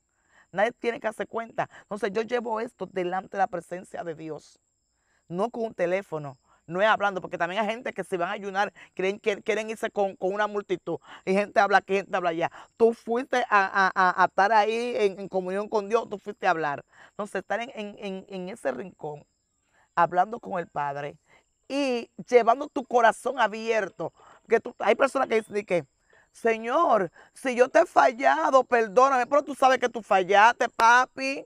B: Nadie tiene que hacer cuenta. Entonces yo llevo esto delante de la presencia de Dios. No con un teléfono, no es hablando, porque también hay gente que se van a ayunar, creen, quieren irse con, una multitud, y gente habla aquí, gente habla allá. Tú fuiste a, estar ahí en, comunión con Dios, tú fuiste a hablar. Entonces, estar en, en, ese rincón, hablando con el Padre, y llevando tu corazón abierto. Que hay personas que dicen que, Señor, si yo te he fallado, perdóname, pero tú sabes que tú fallaste, papi.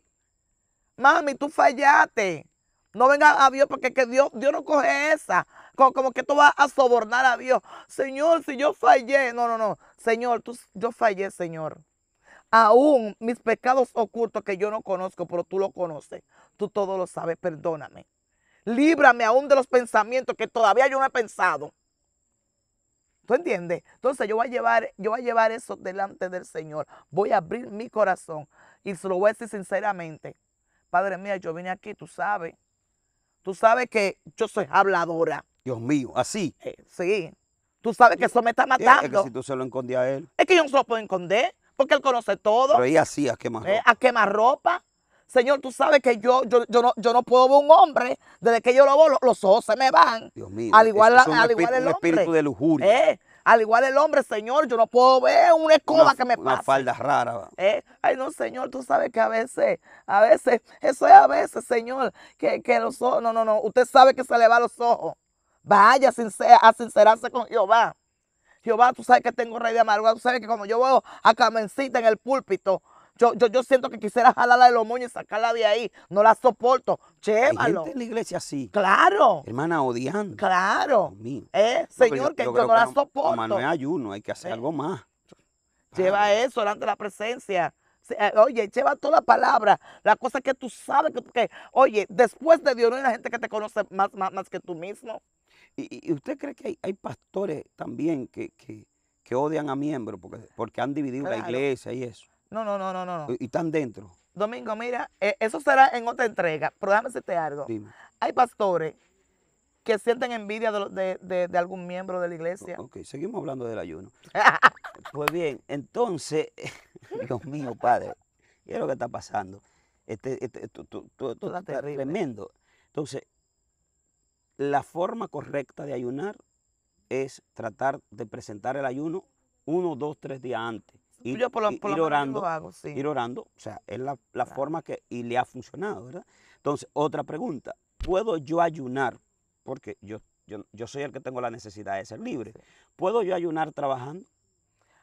B: Mami, tú fallaste. No venga a Dios porque Dios, Dios no coge esa. Como, como, que tú vas a sobornar a Dios. Señor, si yo fallé. No, no, no. Señor, tú, yo fallé, Señor. Aún mis pecados ocultos que yo no conozco, pero tú lo conoces. Tú todo lo sabes. Perdóname líbrame aún de los pensamientos que todavía yo no he pensado. ¿Tú entiendes? Entonces yo voy a llevar, yo voy a llevar eso delante del Señor. Voy a abrir mi corazón y se lo voy a decir sinceramente. Padre mío, yo vine aquí, tú sabes. Tú sabes que yo soy habladora.
A: Dios mío, así.
B: Eh, sí. Tú sabes que eso me está matando. Es que si tú se lo escondías a él. Es que yo no se lo puedo esconder, porque él conoce todo. Pero ella sí, eh, a quemar ropa. a quemar ropa. Señor, tú sabes que yo, yo, yo, no, yo no puedo ver un hombre, desde que yo lo veo, los ojos se me van.
A: Dios mío, al igual, al igual espíritu de lujuria.
B: Eh, al igual el hombre, Señor, yo no puedo ver una escoba que me pasa Una
A: falda rara.
B: ¿Eh? Ay, no, Señor, tú sabes que a veces, a veces, eso es a veces, Señor, que, que los ojos, no, no, no, usted sabe que se le van los ojos. Vaya a sincerarse con Jehová. Jehová, tú sabes que tengo rey de amargura, tú sabes que como yo veo a Carmencita en el púlpito, yo, yo, yo siento que quisiera jalarla de los moños y sacarla de ahí. No la soporto. Llévalo. Hay en la iglesia así. Claro. Hermana, odiando. Claro.
A: Eh, señor, que yo, no la soporto. no es ayuno, hay que hacer eh. algo más.
B: Lleva eso delante de la presencia. Eh, oye, lleva toda palabra, la cosa que tú sabes que, oye, después de Dios no hay gente que te conoce más, más, que tú mismo. ¿Y, y usted cree
A: que hay, hay pastores también que, que, que, odian a miembros porque, porque han dividido la iglesia y eso?
B: No, no, no, no, no.
A: Y, están dentro.
B: Domingo, mira, eh, eso será en otra entrega, pero déjame algo. Hay pastores que sienten envidia de, algún miembro de la iglesia.
A: Ok, seguimos hablando del ayuno. pues
B: bien, entonces,
A: Dios mío, padre, ¿qué es lo que está pasando? Este, este tremendo. Entonces, la forma correcta de ayunar es tratar de presentar el ayuno uno, dos, tres días antes. Ir, yo orando, hago, ir orando, o sea, es la, forma que y le ha funcionado, ¿verdad? Entonces, otra pregunta, ¿puedo yo ayunar? Porque yo, yo, soy el que tengo la necesidad de ser libre. ¿Puedo yo ayunar trabajando?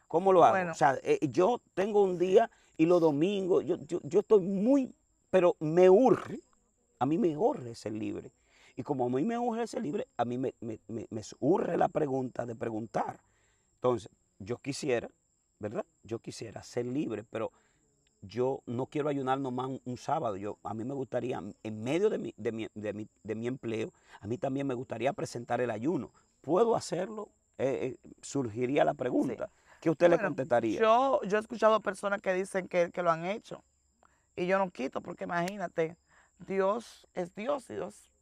A: ¿Cómo lo hago? O sea, eh, yo tengo un día y los domingos, yo, estoy muy, pero me urge, a mí me urge ser libre. Y como a mí me urge ser libre, a mí me, me, me urge la pregunta de preguntar. Entonces, yo quisiera ¿verdad? Yo quisiera ser libre, pero yo no quiero ayunar nomás un, sábado. Yo, a mí me gustaría, en medio de mi, de, de, de mi, empleo, a mí también me gustaría presentar el ayuno. ¿Puedo hacerlo? Eh, eh, surgiría la pregunta. ¿Qué usted le contestaría?
B: Yo, yo he escuchado personas que dicen que, que lo han hecho. Y yo no quito, porque imagínate, Dios es Dios y Dios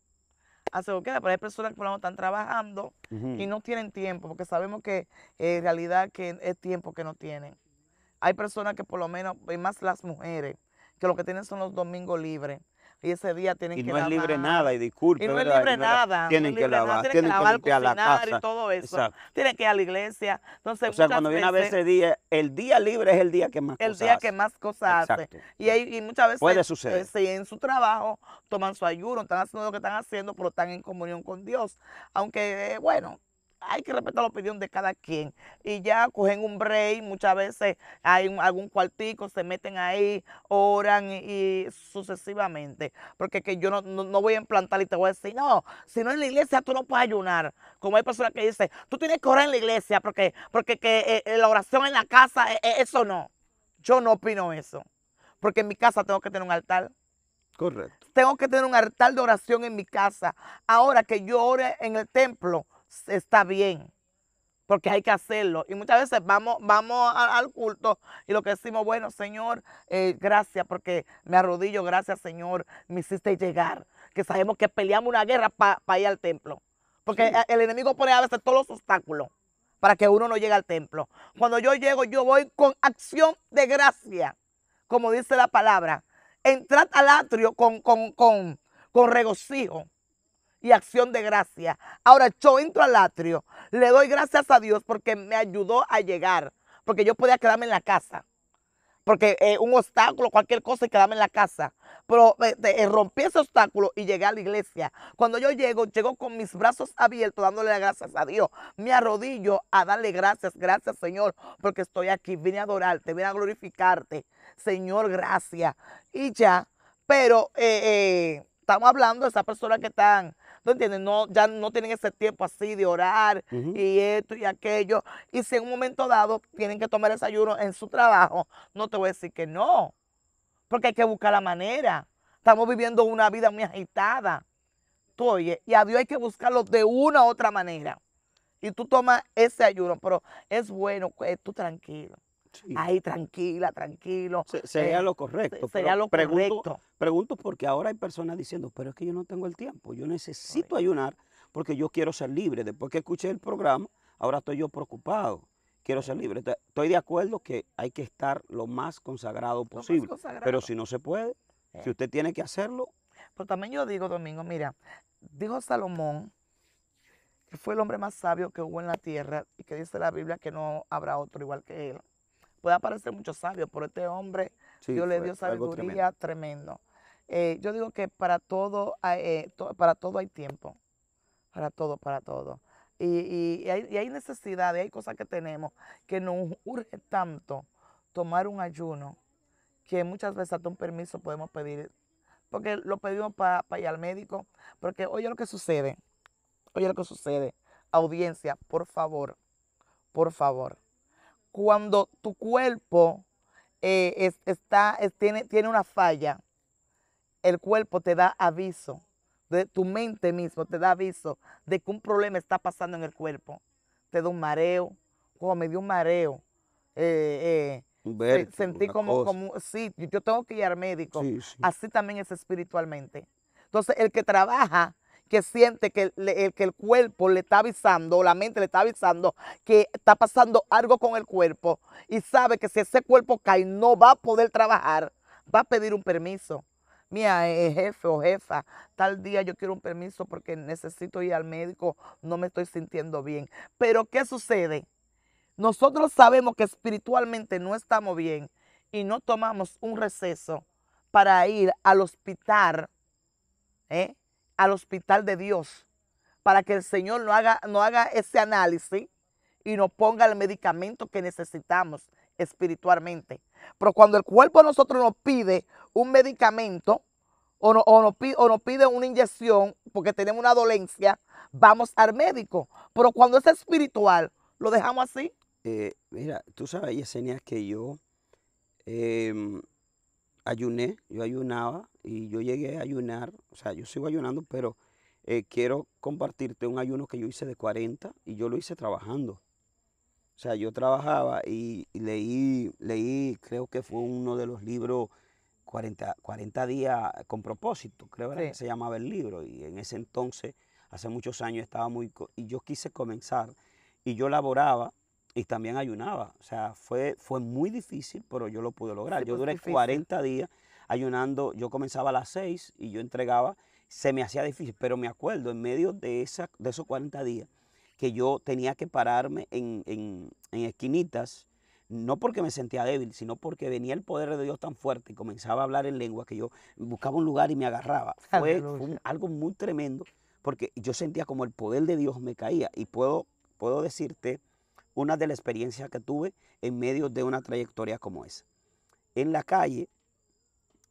B: pero hay personas que por lo menos están trabajando y no tienen tiempo, porque sabemos que eh, en realidad que es tiempo que no tienen. Hay personas que por lo menos, y más las mujeres, que lo que tienen son los domingos libres y ese día tienen que no lavar. Y no es libre nada,
A: y disculpe. Y no es libre nada. Tienen que lavar, tienen, que, lavar, que limpiar la casa. Y todo eso.
B: Tienen que ir a la iglesia. Entonces, o sea, cuando viene a ver ese
A: día, el día libre es el
B: día que más el El día que más cosas hace. Y, muchas veces. Puede suceder. Eh, si en su trabajo toman su ayuno, están haciendo lo que están haciendo, pero están en comunión con Dios. Aunque, eh, bueno, hay que respetar la opinión de cada quien. Y ya cogen un break, muchas veces hay algún cuartico, se meten ahí, oran y, sucesivamente. Porque que yo no, voy a implantar y te voy a decir, no, si no en la iglesia tú no puedes ayunar. Como hay personas que dicen, tú tienes que orar en la iglesia porque, porque que, eh, eh, la oración en la casa, eh, eso no. Yo no opino eso. Porque en mi casa tengo que tener un altar. Correcto. Tengo que tener un altar de oración en mi casa. Ahora que yo ore en el templo, está bien, porque hay que hacerlo. Y muchas veces vamos, vamos al culto y lo que decimos, bueno, Señor, eh, gracias porque me arrodillo, gracias Señor, me hiciste llegar, que sabemos que peleamos una guerra para ir al templo. Porque el enemigo pone a veces todos los obstáculos para que uno no llegue al templo. Cuando yo llego, yo voy con acción de gracia, como dice la palabra. Entrad al atrio con, con, con, con regocijo y acción de gracia. Ahora yo entro al atrio, le doy gracias a Dios porque me ayudó a llegar, porque yo podía quedarme en la casa, porque eh, un obstáculo, cualquier cosa, y quedarme en la casa. Pero eh, eh, rompí ese obstáculo y llegué a la iglesia. Cuando yo llego, llego con mis brazos abiertos dándole gracias a Dios. Me arrodillo a darle gracias, gracias Señor, porque estoy aquí, vine a adorarte, vine a glorificarte. Señor, gracias. Y ya, pero estamos hablando de esa persona que están ¿Tú entiendes? No, ya no tienen ese tiempo así de orar y esto y aquello. Y si en un momento dado tienen que tomar ese ayuno en su trabajo, no te voy a decir que no, porque hay que buscar la manera. Estamos viviendo una vida muy agitada. Tú y a Dios hay que buscarlo de una u otra manera. Y tú tomas ese ayuno, pero es bueno, eh, tú tranquilo. Ay, tranquila, tranquilo. sería eh, lo correcto. Sería lo pregunto,
A: Pregunto porque ahora hay personas diciendo, pero es que yo no tengo el tiempo, yo necesito ayunar porque yo quiero ser libre. Después que escuché el programa, ahora estoy yo preocupado quiero ser libre. Estoy de acuerdo que hay que estar lo más consagrado posible, pero si no se puede, si eh. usted tiene que hacerlo.
B: Pero también yo digo, Domingo, mira, dijo Salomón, que fue el hombre más sabio que hubo en la tierra y que dice la Biblia que no habrá otro igual que él puede aparecer mucho sabio, pero este hombre, Dios le dio sabiduría tremendo. Eh, yo digo que para todo, eh, para todo hay tiempo, para todo, para todo. Y, hay, hay necesidades, hay cosas que tenemos que nos urge tanto tomar un ayuno que muchas veces hasta un permiso podemos pedir, porque lo pedimos para ir al médico, porque oye lo que sucede, oye lo que sucede, audiencia, por favor, por favor, cuando tu cuerpo eh, está, tiene, tiene una falla, el cuerpo te da aviso, de, tu mente mismo te da aviso de que un problema está pasando en el cuerpo. Te da un mareo, como me dio un mareo. Eh, eh sentí como, como, sí, yo tengo que ir al médico. Sí, Así también es espiritualmente. Entonces, el que trabaja que siente que el, que el cuerpo le está avisando, la mente le está avisando que está pasando algo con el cuerpo y sabe que si ese cuerpo cae no va a poder trabajar, va a pedir un permiso. Mira, eh, eh, jefe o jefa, tal día yo quiero un permiso porque necesito ir al médico, no me estoy sintiendo bien. Pero ¿qué sucede? Nosotros sabemos que espiritualmente no estamos bien y no tomamos un receso para ir al hospital ¿eh? al hospital de Dios para que el Señor no haga, no haga ese análisis y nos ponga el medicamento que necesitamos espiritualmente. Pero cuando el cuerpo a nosotros nos pide un medicamento o, o, nos pide, una inyección porque tenemos una dolencia, vamos al médico. Pero cuando es espiritual, lo dejamos así.
A: Eh, mira, tú sabes, Yesenia, que yo eh, ayuné, yo ayunaba y yo llegué a ayunar, o sea, yo sigo ayunando, pero eh, quiero compartirte un ayuno que yo hice de 40 y yo lo hice trabajando. O sea, yo trabajaba y, leí, leí, creo que fue uno de los libros 40, 40 días con propósito, creo que se llamaba el libro. Y en ese entonces, hace muchos años, estaba muy... Y yo quise comenzar y yo laboraba y también ayunaba. O sea, fue, fue muy difícil, pero yo lo pude lograr. yo duré 40 días ayunando. Yo comenzaba a las 6 y yo entregaba. Se me hacía difícil, pero me acuerdo en medio de, esa, de esos 40 días que yo tenía que pararme en, en, esquinitas, no porque me sentía débil, sino porque venía el poder de Dios tan fuerte y comenzaba a hablar en lengua que yo buscaba un lugar y me agarraba. Fue, algo muy tremendo porque yo sentía como el poder de Dios me caía y puedo, puedo decirte una de las experiencias que tuve en medio de una trayectoria como esa. En la calle,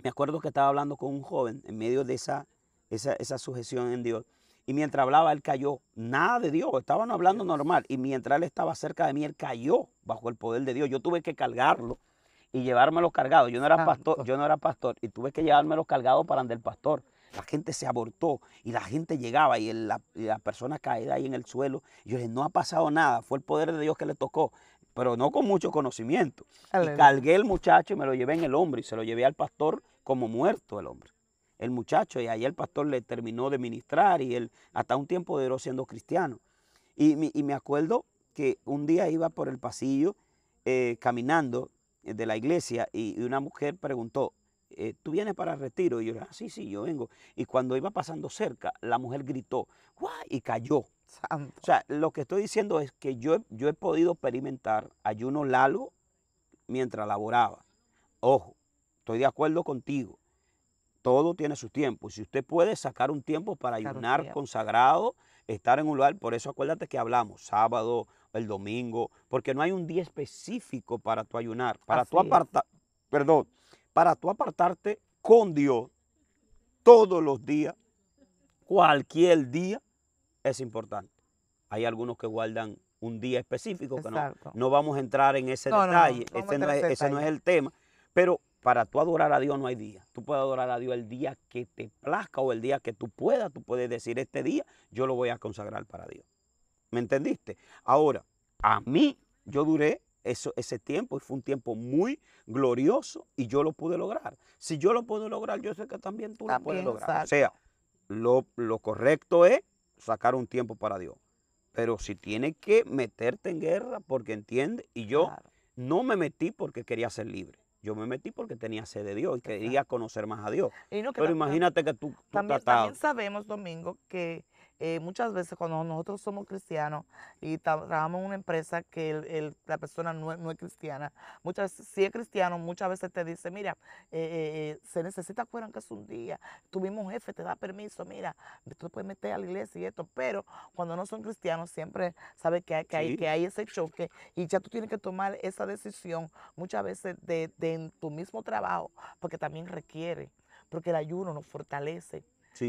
A: me acuerdo que estaba hablando con un joven en medio de esa, esa, sujeción en Dios. Y mientras hablaba, él cayó. Nada de Dios. Estaban hablando normal. Y mientras él estaba cerca de mí, él cayó bajo el poder de Dios. Yo tuve que cargarlo y llevármelo cargado. Yo no era pastor, yo no era pastor. Y tuve que llevármelo cargado para andar el pastor la gente se abortó y la gente llegaba y, la, persona caída ahí en el suelo. Y yo dije, no ha pasado nada, fue el poder de Dios que le tocó, pero no con mucho conocimiento.
B: Y cargué
A: el muchacho y me lo llevé en el hombre y se lo llevé al pastor como muerto el hombre. El muchacho, y ahí el pastor le terminó de ministrar y él hasta un tiempo duró siendo cristiano. Y, y me acuerdo que un día iba por el pasillo eh, caminando eh, de la iglesia y una mujer preguntó, eh, tú vienes para retiro. Y yo, ah, sí, sí, yo vengo. Y cuando iba pasando cerca, la mujer gritó, Y cayó. O sea, lo que estoy diciendo es que yo, yo he podido experimentar ayuno largo mientras laboraba. Ojo, estoy de acuerdo contigo. Todo tiene su tiempo. Si usted puede sacar un tiempo para ayunar consagrado, estar en un lugar, por eso acuérdate que hablamos sábado, el domingo, porque no hay un día específico para tu ayunar, para tu apartar, perdón, para tú apartarte con Dios todos los días, cualquier día, es importante. Hay algunos que guardan un día específico, no, vamos a entrar en ese detalle, ese no es el tema, pero para tú adorar a Dios no hay día. Tú puedes adorar a Dios el día que te plazca o el día que tú puedas. Tú puedes decir, este día yo lo voy a consagrar para Dios. ¿Me entendiste? Ahora, a mí yo duré eso, ese tiempo fue un tiempo muy glorioso y yo lo pude lograr. Si yo lo puedo lograr, yo sé que también tú lo puedes lograr. O sea, lo, correcto es sacar un tiempo para Dios. Pero si tienes que meterte en guerra porque entiende, y yo no me metí porque quería ser libre. Yo me metí porque tenía sed de Dios y quería conocer más a Dios.
B: Pero imagínate
A: que tú, también
B: sabemos, Domingo, que eh, muchas veces cuando nosotros somos cristianos y trabajamos en una empresa que la persona no, es cristiana, muchas si es cristiano, muchas veces te dice, mira, eh, eh, se necesita que es un día, tu mismo jefe, te da permiso, mira, tú puedes meter a la iglesia y esto, pero cuando no son cristianos siempre sabes que hay, que, hay, que ese choque y ya tú tienes que tomar esa decisión muchas veces de, en tu mismo trabajo, porque también requiere, porque el ayuno nos fortalece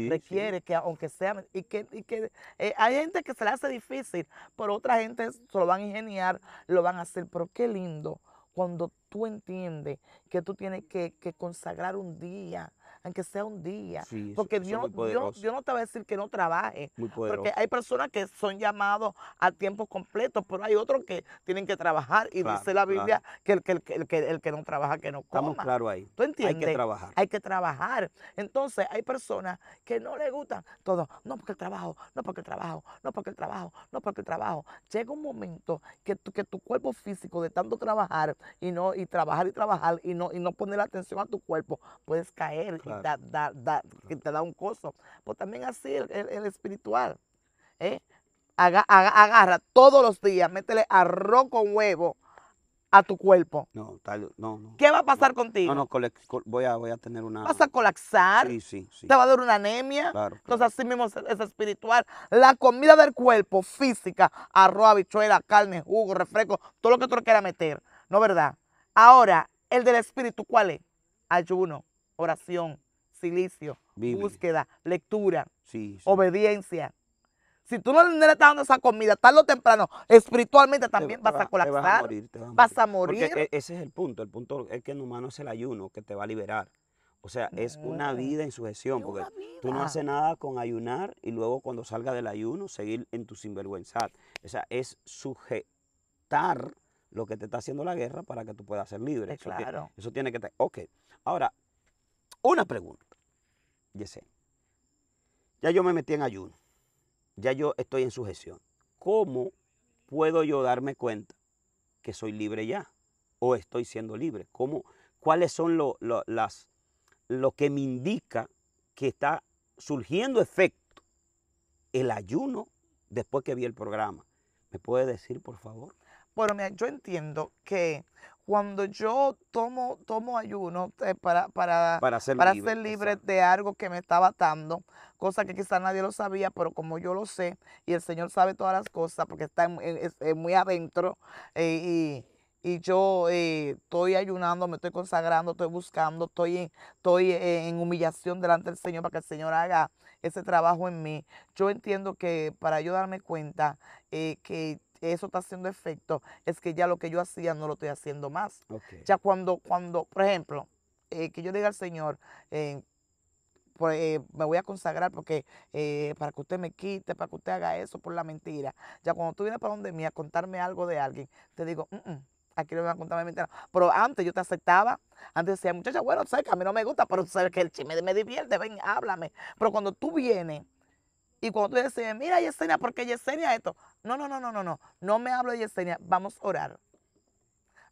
B: requiere que aunque sea, y que, y que eh, hay gente que se le hace difícil, pero otra gente se lo van a ingeniar, lo van a hacer, pero qué lindo cuando tú entiendes que tú tienes que, que consagrar un día aunque sea un día. porque Dios, Dios, no te va a decir que no trabaje. porque hay personas que son llamados a tiempo completo, pero hay otros que tienen que trabajar. Y dice la Biblia que, el, que, el, que, el, que, no trabaja, que no coma. Estamos claro ahí. ¿Tú entiendes? Hay que trabajar. Hay que trabajar. Entonces, hay personas que no le gustan todo. No porque el trabajo, no porque el trabajo, no porque el trabajo, no porque el trabajo. Llega un momento que tu, que tu cuerpo físico de tanto trabajar y no y trabajar y trabajar y no y no poner atención a tu cuerpo, puedes caer da, da, da, que te da un coso. Pues también así el, el, espiritual. ¿eh? agarra todos los días, métele arroz con huevo a tu cuerpo.
A: No, no, ¿Qué va a pasar contigo? No, no, voy a, voy a tener una... ¿Vas a
B: colapsar? Sí, sí, sí. ¿Te va a dar una anemia? Entonces así mismo es, espiritual. La comida del cuerpo, física, arroz, habichuela, carne, jugo, refresco, todo lo que tú quieras meter. ¿No verdad? Ahora, el del espíritu, ¿cuál es? Ayuno, oración, silicio, búsqueda, lectura, obediencia. Si tú no le estás dando esa comida tarde o temprano, espiritualmente también vas a colapsar. Vas a morir. E,
A: ese es el punto. El punto es que en humano es el ayuno que te va a liberar. O sea, es una ah. vida en sujeción, porque tú no haces nada con ayunar y luego cuando salga del ayuno seguir en tu sinvergüenza. O sea, es sujetar lo que te está haciendo la guerra para que tú puedas ser libre. claro. eso tiene que estar. Ok. Ahora, una pregunta sé, ya yo me metí en ayuno, ya yo estoy en sujeción. ¿Cómo puedo yo darme cuenta que soy libre ya? ¿O estoy siendo libre? ¿Cómo, ¿Cuáles son lo, las, lo que me indica que está surgiendo efecto el ayuno después que vi el programa? ¿Me puede decir, por favor?
B: Bueno, mira, yo entiendo que cuando yo tomo, tomo ayuno eh, para, para, para, ser, libre, de algo que me estaba atando, cosa que quizás nadie lo sabía, pero como yo lo sé y el Señor sabe todas las cosas porque está muy adentro eh, y, yo eh, estoy ayunando, me estoy consagrando, estoy buscando, estoy, estoy en humillación delante del Señor para que el Señor haga ese trabajo en mí. Yo entiendo que para yo darme cuenta que eso está haciendo efecto es que ya lo que yo hacía no lo estoy haciendo más. Ya cuando, cuando, por ejemplo, eh, que yo diga al Señor, eh, eh, me voy a consagrar porque para que usted me quite, para que usted haga eso por la mentira. Ya cuando tú vienes para donde mí a contarme algo de alguien, te digo, aquí no me van a contar mentira. Pero antes yo te aceptaba, antes decía, muchacha, bueno, sé que a mí no me gusta, pero sabes que el chisme me divierte, ven, háblame. Pero cuando tú vienes y cuando tú decides, mira Yesenia, ¿por qué Yesenia esto. No, no, no, no, no, no. No me hablo de Yesenia. Vamos a orar.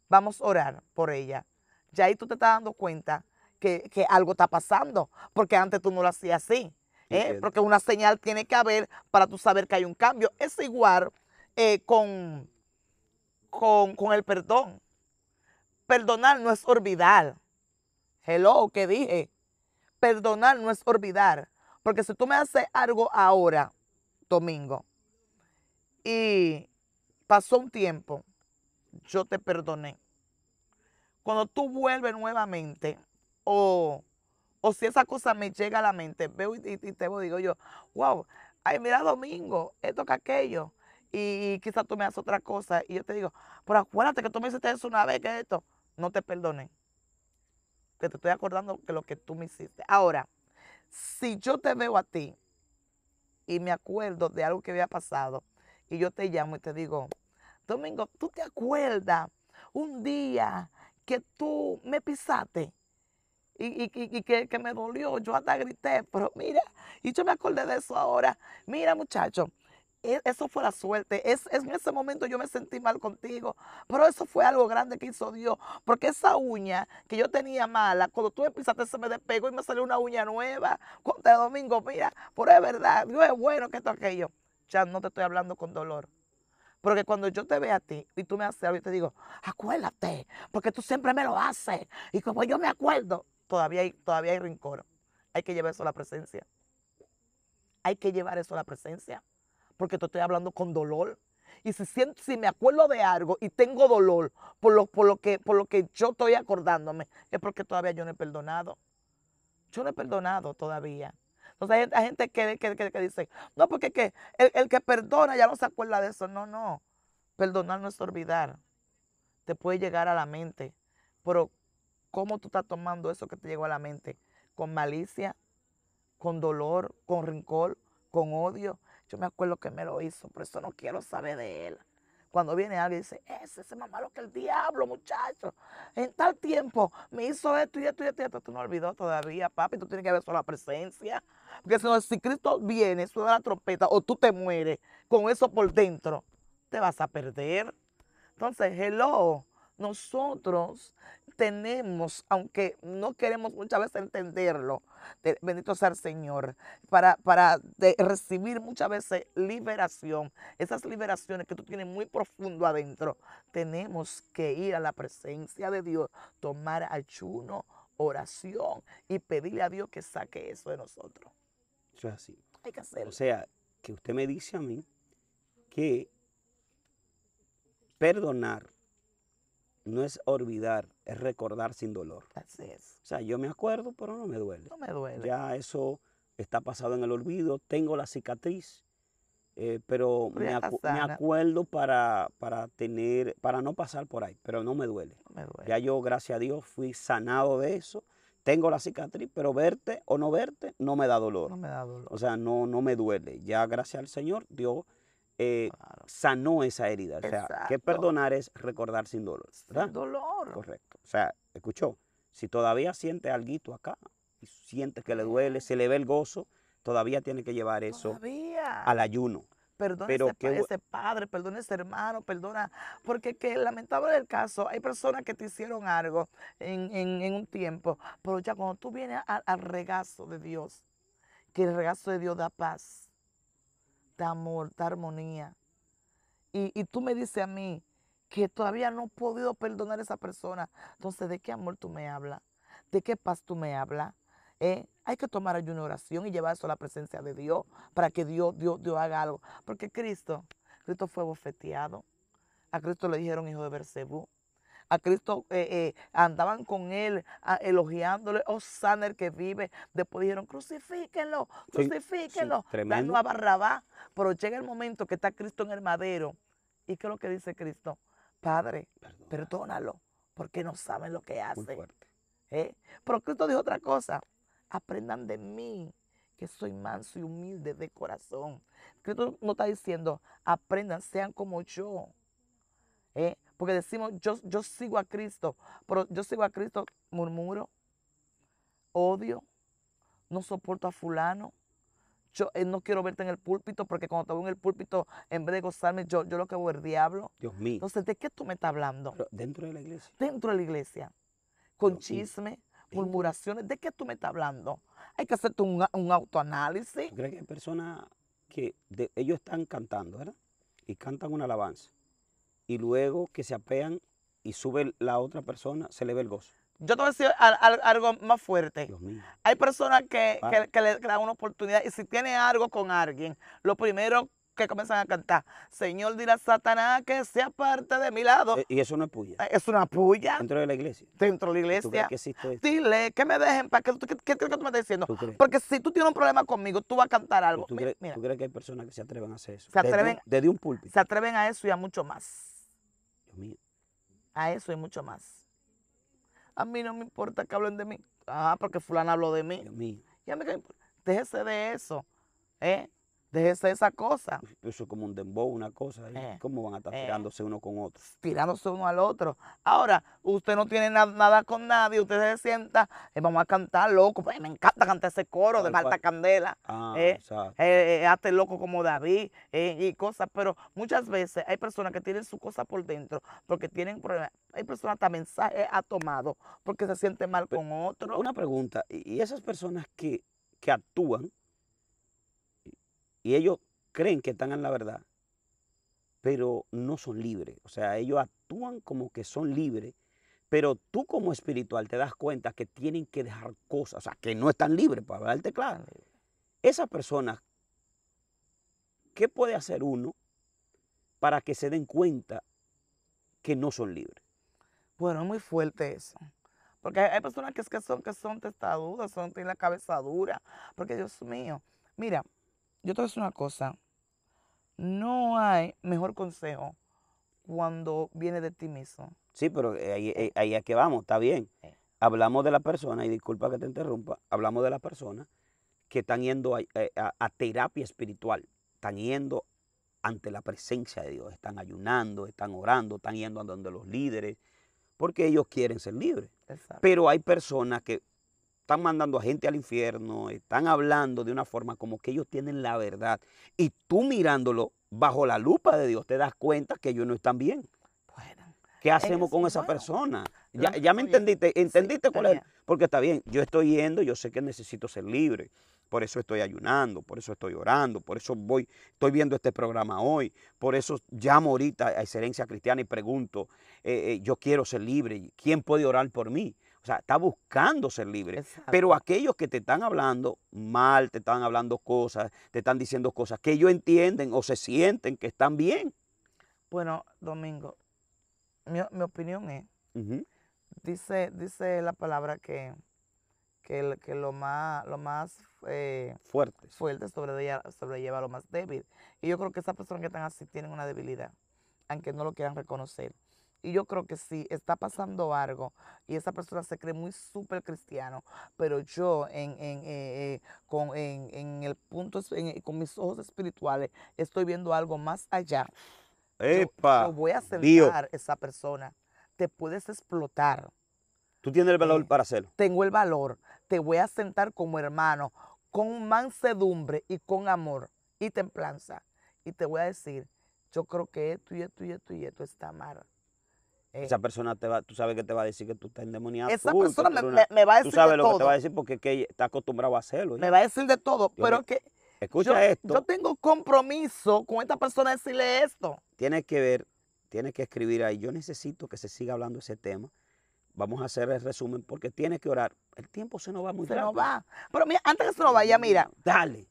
B: Vamos a orar por ella. Ya ahí tú te estás dando cuenta que, algo está pasando, porque antes tú no lo hacías así. ¿eh? Porque una señal tiene que haber para tú saber que hay un cambio. Es igual eh, con, con, con el perdón. Perdonar no es olvidar. Hello, ¿qué dije? Perdonar no es olvidar. Porque si tú me haces algo ahora, domingo, y pasó un tiempo, yo te perdoné. Cuando tú vuelves nuevamente, o, o si esa cosa me llega a la mente, veo y, te digo yo, wow, ay, mira domingo, esto que aquello, y, quizás tú me haces otra cosa, y yo te digo, pero acuérdate que tú me hiciste eso una vez, que esto, no te perdoné. Que te estoy acordando de lo que tú me hiciste. Ahora, si yo te veo a ti y me acuerdo de algo que había pasado y yo te llamo y te digo, Domingo, ¿tú te acuerdas un día que tú me pisaste? Y, que, me dolió, yo hasta grité, pero mira, y yo me acordé de eso ahora. Mira, muchacho, e-, eso fue la suerte. Es, en ese momento yo me sentí mal contigo, pero eso fue algo grande que hizo Dios. Porque esa uña que yo tenía mala, cuando tú empezaste se me despegó y me salió una uña nueva. con domingo, mira, pero es verdad, Dios es bueno que esto aquello. Ya no te estoy hablando con dolor. Porque cuando yo te veo a ti y tú me haces algo, yo te digo, acuérdate, porque tú siempre me lo haces. Y como yo me acuerdo, todavía hay, todavía hay rincón. Hay que llevar eso a la presencia. Hay que llevar eso a la presencia porque te estoy hablando con dolor. Y si, siento, si me acuerdo de algo y tengo dolor por lo, por, lo que, por lo que yo estoy acordándome, es porque todavía yo no he perdonado. Yo no he perdonado todavía. Entonces hay, gente, que, dice, no, porque que el, el que perdona ya no se acuerda de eso. No, no. Perdonar no es olvidar. Te puede llegar a la mente. Pero cómo tú estás tomando eso que te llegó a la mente, con malicia, con dolor, con rincón, con odio, yo me acuerdo que me lo hizo, por eso no quiero saber de él. Cuando viene alguien y dice, ese es más malo que el diablo, muchacho. En tal tiempo me hizo esto y esto y esto Tú no olvidó todavía, papi. Tú tienes que ver solo la presencia. Porque si Cristo viene, suena la trompeta o tú te mueres con eso por dentro, te vas a perder. Entonces, hello. Nosotros tenemos, aunque no queremos muchas veces entenderlo, bendito sea el Señor, para, para recibir muchas veces liberación, esas liberaciones que tú tienes muy profundo adentro, tenemos que ir a la presencia de Dios, tomar ayuno, oración y pedirle a Dios que saque eso de nosotros. Eso es así. Hay que
A: hacerlo. O sea, que usted me dice a mí que perdonar no es olvidar, es recordar sin dolor. Así es. O sea, yo me acuerdo, pero no me duele. No me duele. Ya eso está pasado en el olvido, tengo la cicatriz, eh, pero me, acuerdo para, tener, para no pasar por ahí, pero no me, duele. no me duele. Ya yo, gracias a Dios, fui sanado de eso. Tengo la cicatriz, pero verte o no verte no me da dolor. No me da dolor. O sea, no, no me duele. Ya gracias al Señor, Dios eh, sanó esa herida. O sea, que perdonar es recordar sin dolor.
B: dolor.
A: Correcto. O sea, escuchó, si todavía siente algo acá, y siente que le duele, se le ve el gozo, todavía tiene que llevar eso al ayuno.
B: Perdona Pero ese, que, padre, perdona ese hermano, perdona. Porque que lamentable el caso, hay personas que te hicieron algo en, un tiempo, pero ya cuando tú vienes al regazo de Dios, que el regazo de Dios da paz, amor, de armonía. Y, tú me dices a mí que todavía no he podido perdonar a esa persona. Entonces, ¿de qué amor tú me hablas? ¿De qué paz tú me hablas? ¿Eh? Hay que tomar ayuno una oración y llevar eso a la presencia de Dios para que Dios, Dios, Dios haga algo. Porque Cristo, Cristo fue bofeteado. A Cristo le dijeron hijo de Bersebú a Cristo eh, eh, andaban con él elogiándole, oh Saner que vive. Después dijeron, crucifíquenlo, crucifíquenlo, sí, a Pero llega el momento que está Cristo en el madero. ¿Y qué es lo que dice Cristo? Padre, perdónalo, porque no saben lo que hacen. ¿Eh? Pero Cristo dijo otra cosa, aprendan de mí que soy manso y humilde de corazón. Cristo no está diciendo, aprendan, sean como yo. ¿Eh? Porque decimos, yo, yo sigo a Cristo, pero yo sigo a Cristo, murmuro, odio, no soporto a fulano. Yo eh, no quiero verte en el púlpito porque cuando te veo en el púlpito, en vez de gozarme, yo, yo lo que veo es el diablo. Dios mío. Entonces, ¿de qué tú me estás hablando? dentro de la iglesia. Dentro de la iglesia. Con chisme, murmuraciones. ¿De qué tú me estás hablando? Hay que hacerte un, autoanálisis. ¿Crees
A: que hay personas que ellos están cantando, ¿verdad? Y cantan una alabanza y luego que se apean y sube la otra persona, se le ve el gozo.
B: Yo te voy a decir algo más fuerte. Hay personas ah. que, que, le dan una oportunidad y si tiene algo con alguien, lo primero que comienzan a cantar, Señor, dile a Satanás que sea parte de mi lado. Eh, y eso no es puya. Eh, es una puya. Dentro de la iglesia. Dentro de la iglesia. Dile que me dejen para que tú, ¿qué, tú me estás diciendo? Porque si tú tienes un problema conmigo, tú vas a cantar algo. ¿Tú, crees, que hay personas que se atreven a hacer eso? desde un púlpito. Se atreven a eso y a mucho más. A eso y mucho más. A mí no me importa que hablen de mí. Ah, porque fulano habló de mí. Ya me Déjese de eso. ¿eh? Déjese esa cosa. Pues, eso es como un dembow, una cosa. ¿eh? cómo van a estar eh. tirándose uno con otro? Tirándose uno al otro. Ahora, usted no tiene nada con nadie, usted se sienta, eh, vamos a cantar, loco. Pues, me encanta cantar ese coro de Marta Candela. Ah,
A: eh,
B: hazte loco como David y cosas. Pero muchas veces hay personas que tienen su cosa por dentro porque tienen problemas. Hay personas que mensajes ha tomado porque se siente mal con otro. Una pregunta, ¿y esas personas que, que actúan?
A: Y ellos creen que están en la verdad, pero no son libres. O sea, ellos actúan como que son libres, pero tú como espiritual te das cuenta que tienen que dejar cosas, o sea, que no están libres, para hablarte claro. Esas personas, ¿qué puede hacer uno para que se den cuenta que no son libres?
B: Bueno, es muy fuerte eso. Porque hay, personas que, son que son testaduras, son tienen la cabeza dura. Porque Dios mío, mira, yo te voy a decir una cosa. No hay mejor consejo cuando viene de ti mismo.
A: Sí, pero eh, eh, eh. ahí, es que vamos, está bien. Hablamos de la persona, y disculpa que te interrumpa, hablamos de las personas que están yendo a, terapia espiritual, están yendo ante la presencia de Dios, están ayunando, están orando, están yendo a donde los líderes, porque ellos quieren ser libres. Pero hay personas que están mandando a gente al infierno, están hablando de una forma como que ellos tienen la verdad. Y tú mirándolo bajo la lupa de Dios, te das cuenta que ellos no están bien. ¿Qué hacemos con esa persona? Ya, ya, me entendiste, entendiste cuál es. Porque está bien, yo estoy yendo, yo sé que necesito ser libre. Por eso estoy ayunando, por eso estoy orando, por eso voy, estoy viendo este programa hoy, por eso llamo ahorita a Excelencia Cristiana y pregunto, eh, eh, yo quiero ser libre, ¿quién puede orar por mí? O sea, está buscando ser libre. Pero aquellos que te están hablando mal, te están hablando cosas, te están diciendo cosas que ellos entienden o se sienten que están bien.
B: Bueno, Domingo, mi, opinión es, dice, dice la palabra que, que, que lo más, lo más eh, fuerte, sobrelleva, sobrelleva lo más débil. Y yo creo que esas personas que están así tienen una debilidad, aunque no lo quieran reconocer. Y yo creo que sí, está pasando algo y esa persona se cree muy súper cristiano, pero yo en, eh, eh, con, el punto, con mis ojos espirituales, estoy viendo algo más allá. Epa, yo, voy a a esa persona. Te puedes explotar. Tú tienes el valor eh, para hacerlo. Tengo el valor. Te voy a sentar como hermano, con mansedumbre y con amor y templanza. Y te voy a decir, yo creo que esto y esto y esto y esto está mal. Eh, esa
A: persona te va, tú sabes que te va a decir que tú estás endemoniado. Esa persona me, va a decir. Tú sabes lo que te va a decir porque está acostumbrado a hacerlo. Me va a decir
B: de todo, pero que.
A: Escucha esto. Yo
B: tengo compromiso con esta persona de decirle esto.
A: Tiene que ver, tiene que escribir ahí. Yo necesito que se siga hablando ese tema. Vamos a hacer el resumen porque tiene que orar. El
B: tiempo se nos va muy se Se nos va. Pero mira, antes que se nos vaya, mira. Mm, dale.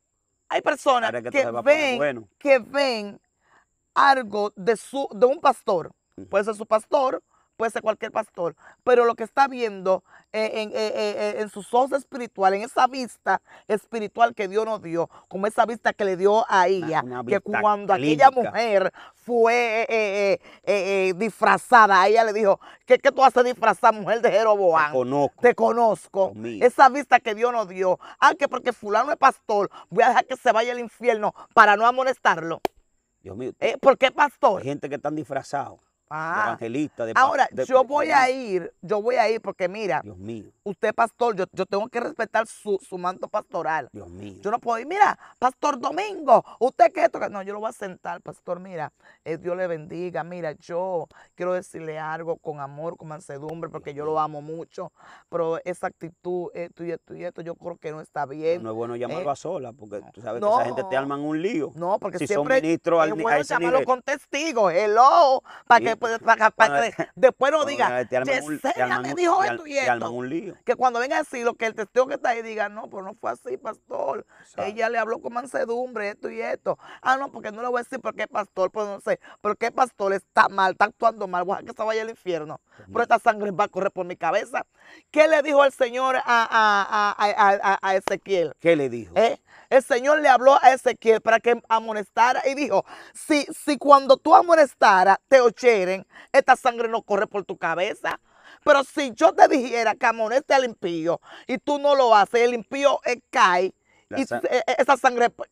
B: Hay personas que, ven, bueno. que ven algo de, su, de un pastor puede ser su pastor, puede ser cualquier pastor, pero lo que está viendo eh, en, su eh, eh, en, espiritual, ojos en esa vista espiritual que Dios nos dio, como esa vista que le dio a ella, que cuando aquella mujer fue eh, disfrazada, ella le dijo, ¿qué, qué tú haces disfrazada, mujer de Jeroboam? Te conozco. Te conozco. esa vista que Dios nos dio, ah, que porque fulano es pastor, voy a dejar que se vaya al infierno para no amonestarlo. Dios mío. ¿Por qué pastor? Hay gente que están disfrazados Ah. De evangelista, Ahora, yo voy a ir, yo voy a ir porque mira. Dios mío usted pastor, yo, tengo que respetar su, su, manto pastoral. Dios mío. Yo no puedo ir, mira, pastor Domingo, usted que esto, no, yo lo voy a sentar, pastor, mira, eh, Dios le bendiga, mira, yo quiero decirle algo con amor, con mansedumbre, porque yo lo amo mucho, pero esa actitud, esto y esto y esto, yo creo que no está bien. No, es bueno llamarlo eh, a sola, porque tú sabes que esa gente te
A: arman un lío. No, porque si siempre son ministros al, bueno es llamarlo con
B: testigos, hello, para que, pues, pues, que después no diga, Yesenia me dijo esto y esto. Te un lío. Que cuando venga a lo que el testigo que está ahí diga, no, pero no fue así, pastor. Ella le habló con mansedumbre, esto y esto. Ah, no, porque no le voy a decir porque pastor, pues no sé, porque pastor está mal, está actuando mal, voy a que se vaya al infierno. Pero esta sangre va a correr por mi cabeza. ¿Qué le dijo el Señor a, Ezequiel? ¿Qué le dijo? ¿Eh? El Señor le habló a Ezequiel para que amonestara y dijo, si, si cuando tú amonestaras te ocheren, esta sangre no corre por tu cabeza. Pero si yo te dijera que amoneste al impío y tú no lo haces, el impío eh, cae y eh, esa sangre... Pues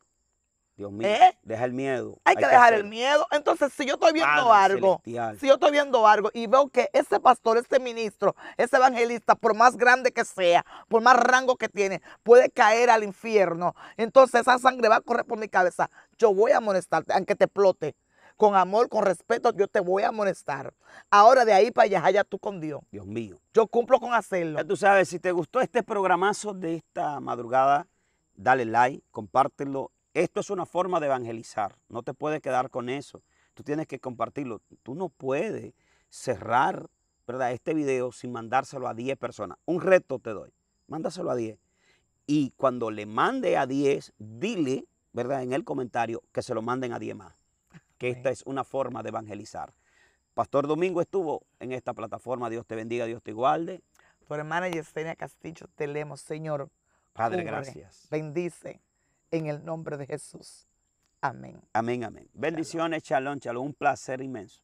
B: Dios mío, ¿Eh? deja el miedo. Hay, que, dejar el miedo. Entonces, si yo estoy viendo algo, si yo estoy viendo algo y veo que ese pastor, ese ministro, ese evangelista, por más grande que sea, por más rango que tiene, puede caer al infierno, entonces esa sangre va a correr por mi cabeza. Yo voy a amonestarte, aunque te explote con amor, con respeto, yo te voy a molestar. Ahora de ahí para allá, allá tú con Dios. Dios mío. Yo cumplo con hacerlo.
A: tú sabes, si te gustó este programazo de esta madrugada, dale like, compártelo. Esto es una forma de evangelizar. No te puedes quedar con eso. Tú tienes que compartirlo. Tú no puedes cerrar ¿verdad? este video sin mandárselo a 10 personas. Un reto te doy. Mándaselo a 10. Y cuando le mande a 10, dile, ¿verdad? En el comentario que se lo manden a 10 más que esta es una forma de evangelizar. Pastor Domingo estuvo en esta plataforma. Dios te bendiga, Dios te guarde.
B: Tu hermana Yesenia Castillo, te leemos, Señor.
A: Padre, gracias.
B: Bendice en el nombre de Jesús. Amén.
A: Amén, amén. Bendiciones, chalón, chalón. Un placer inmenso.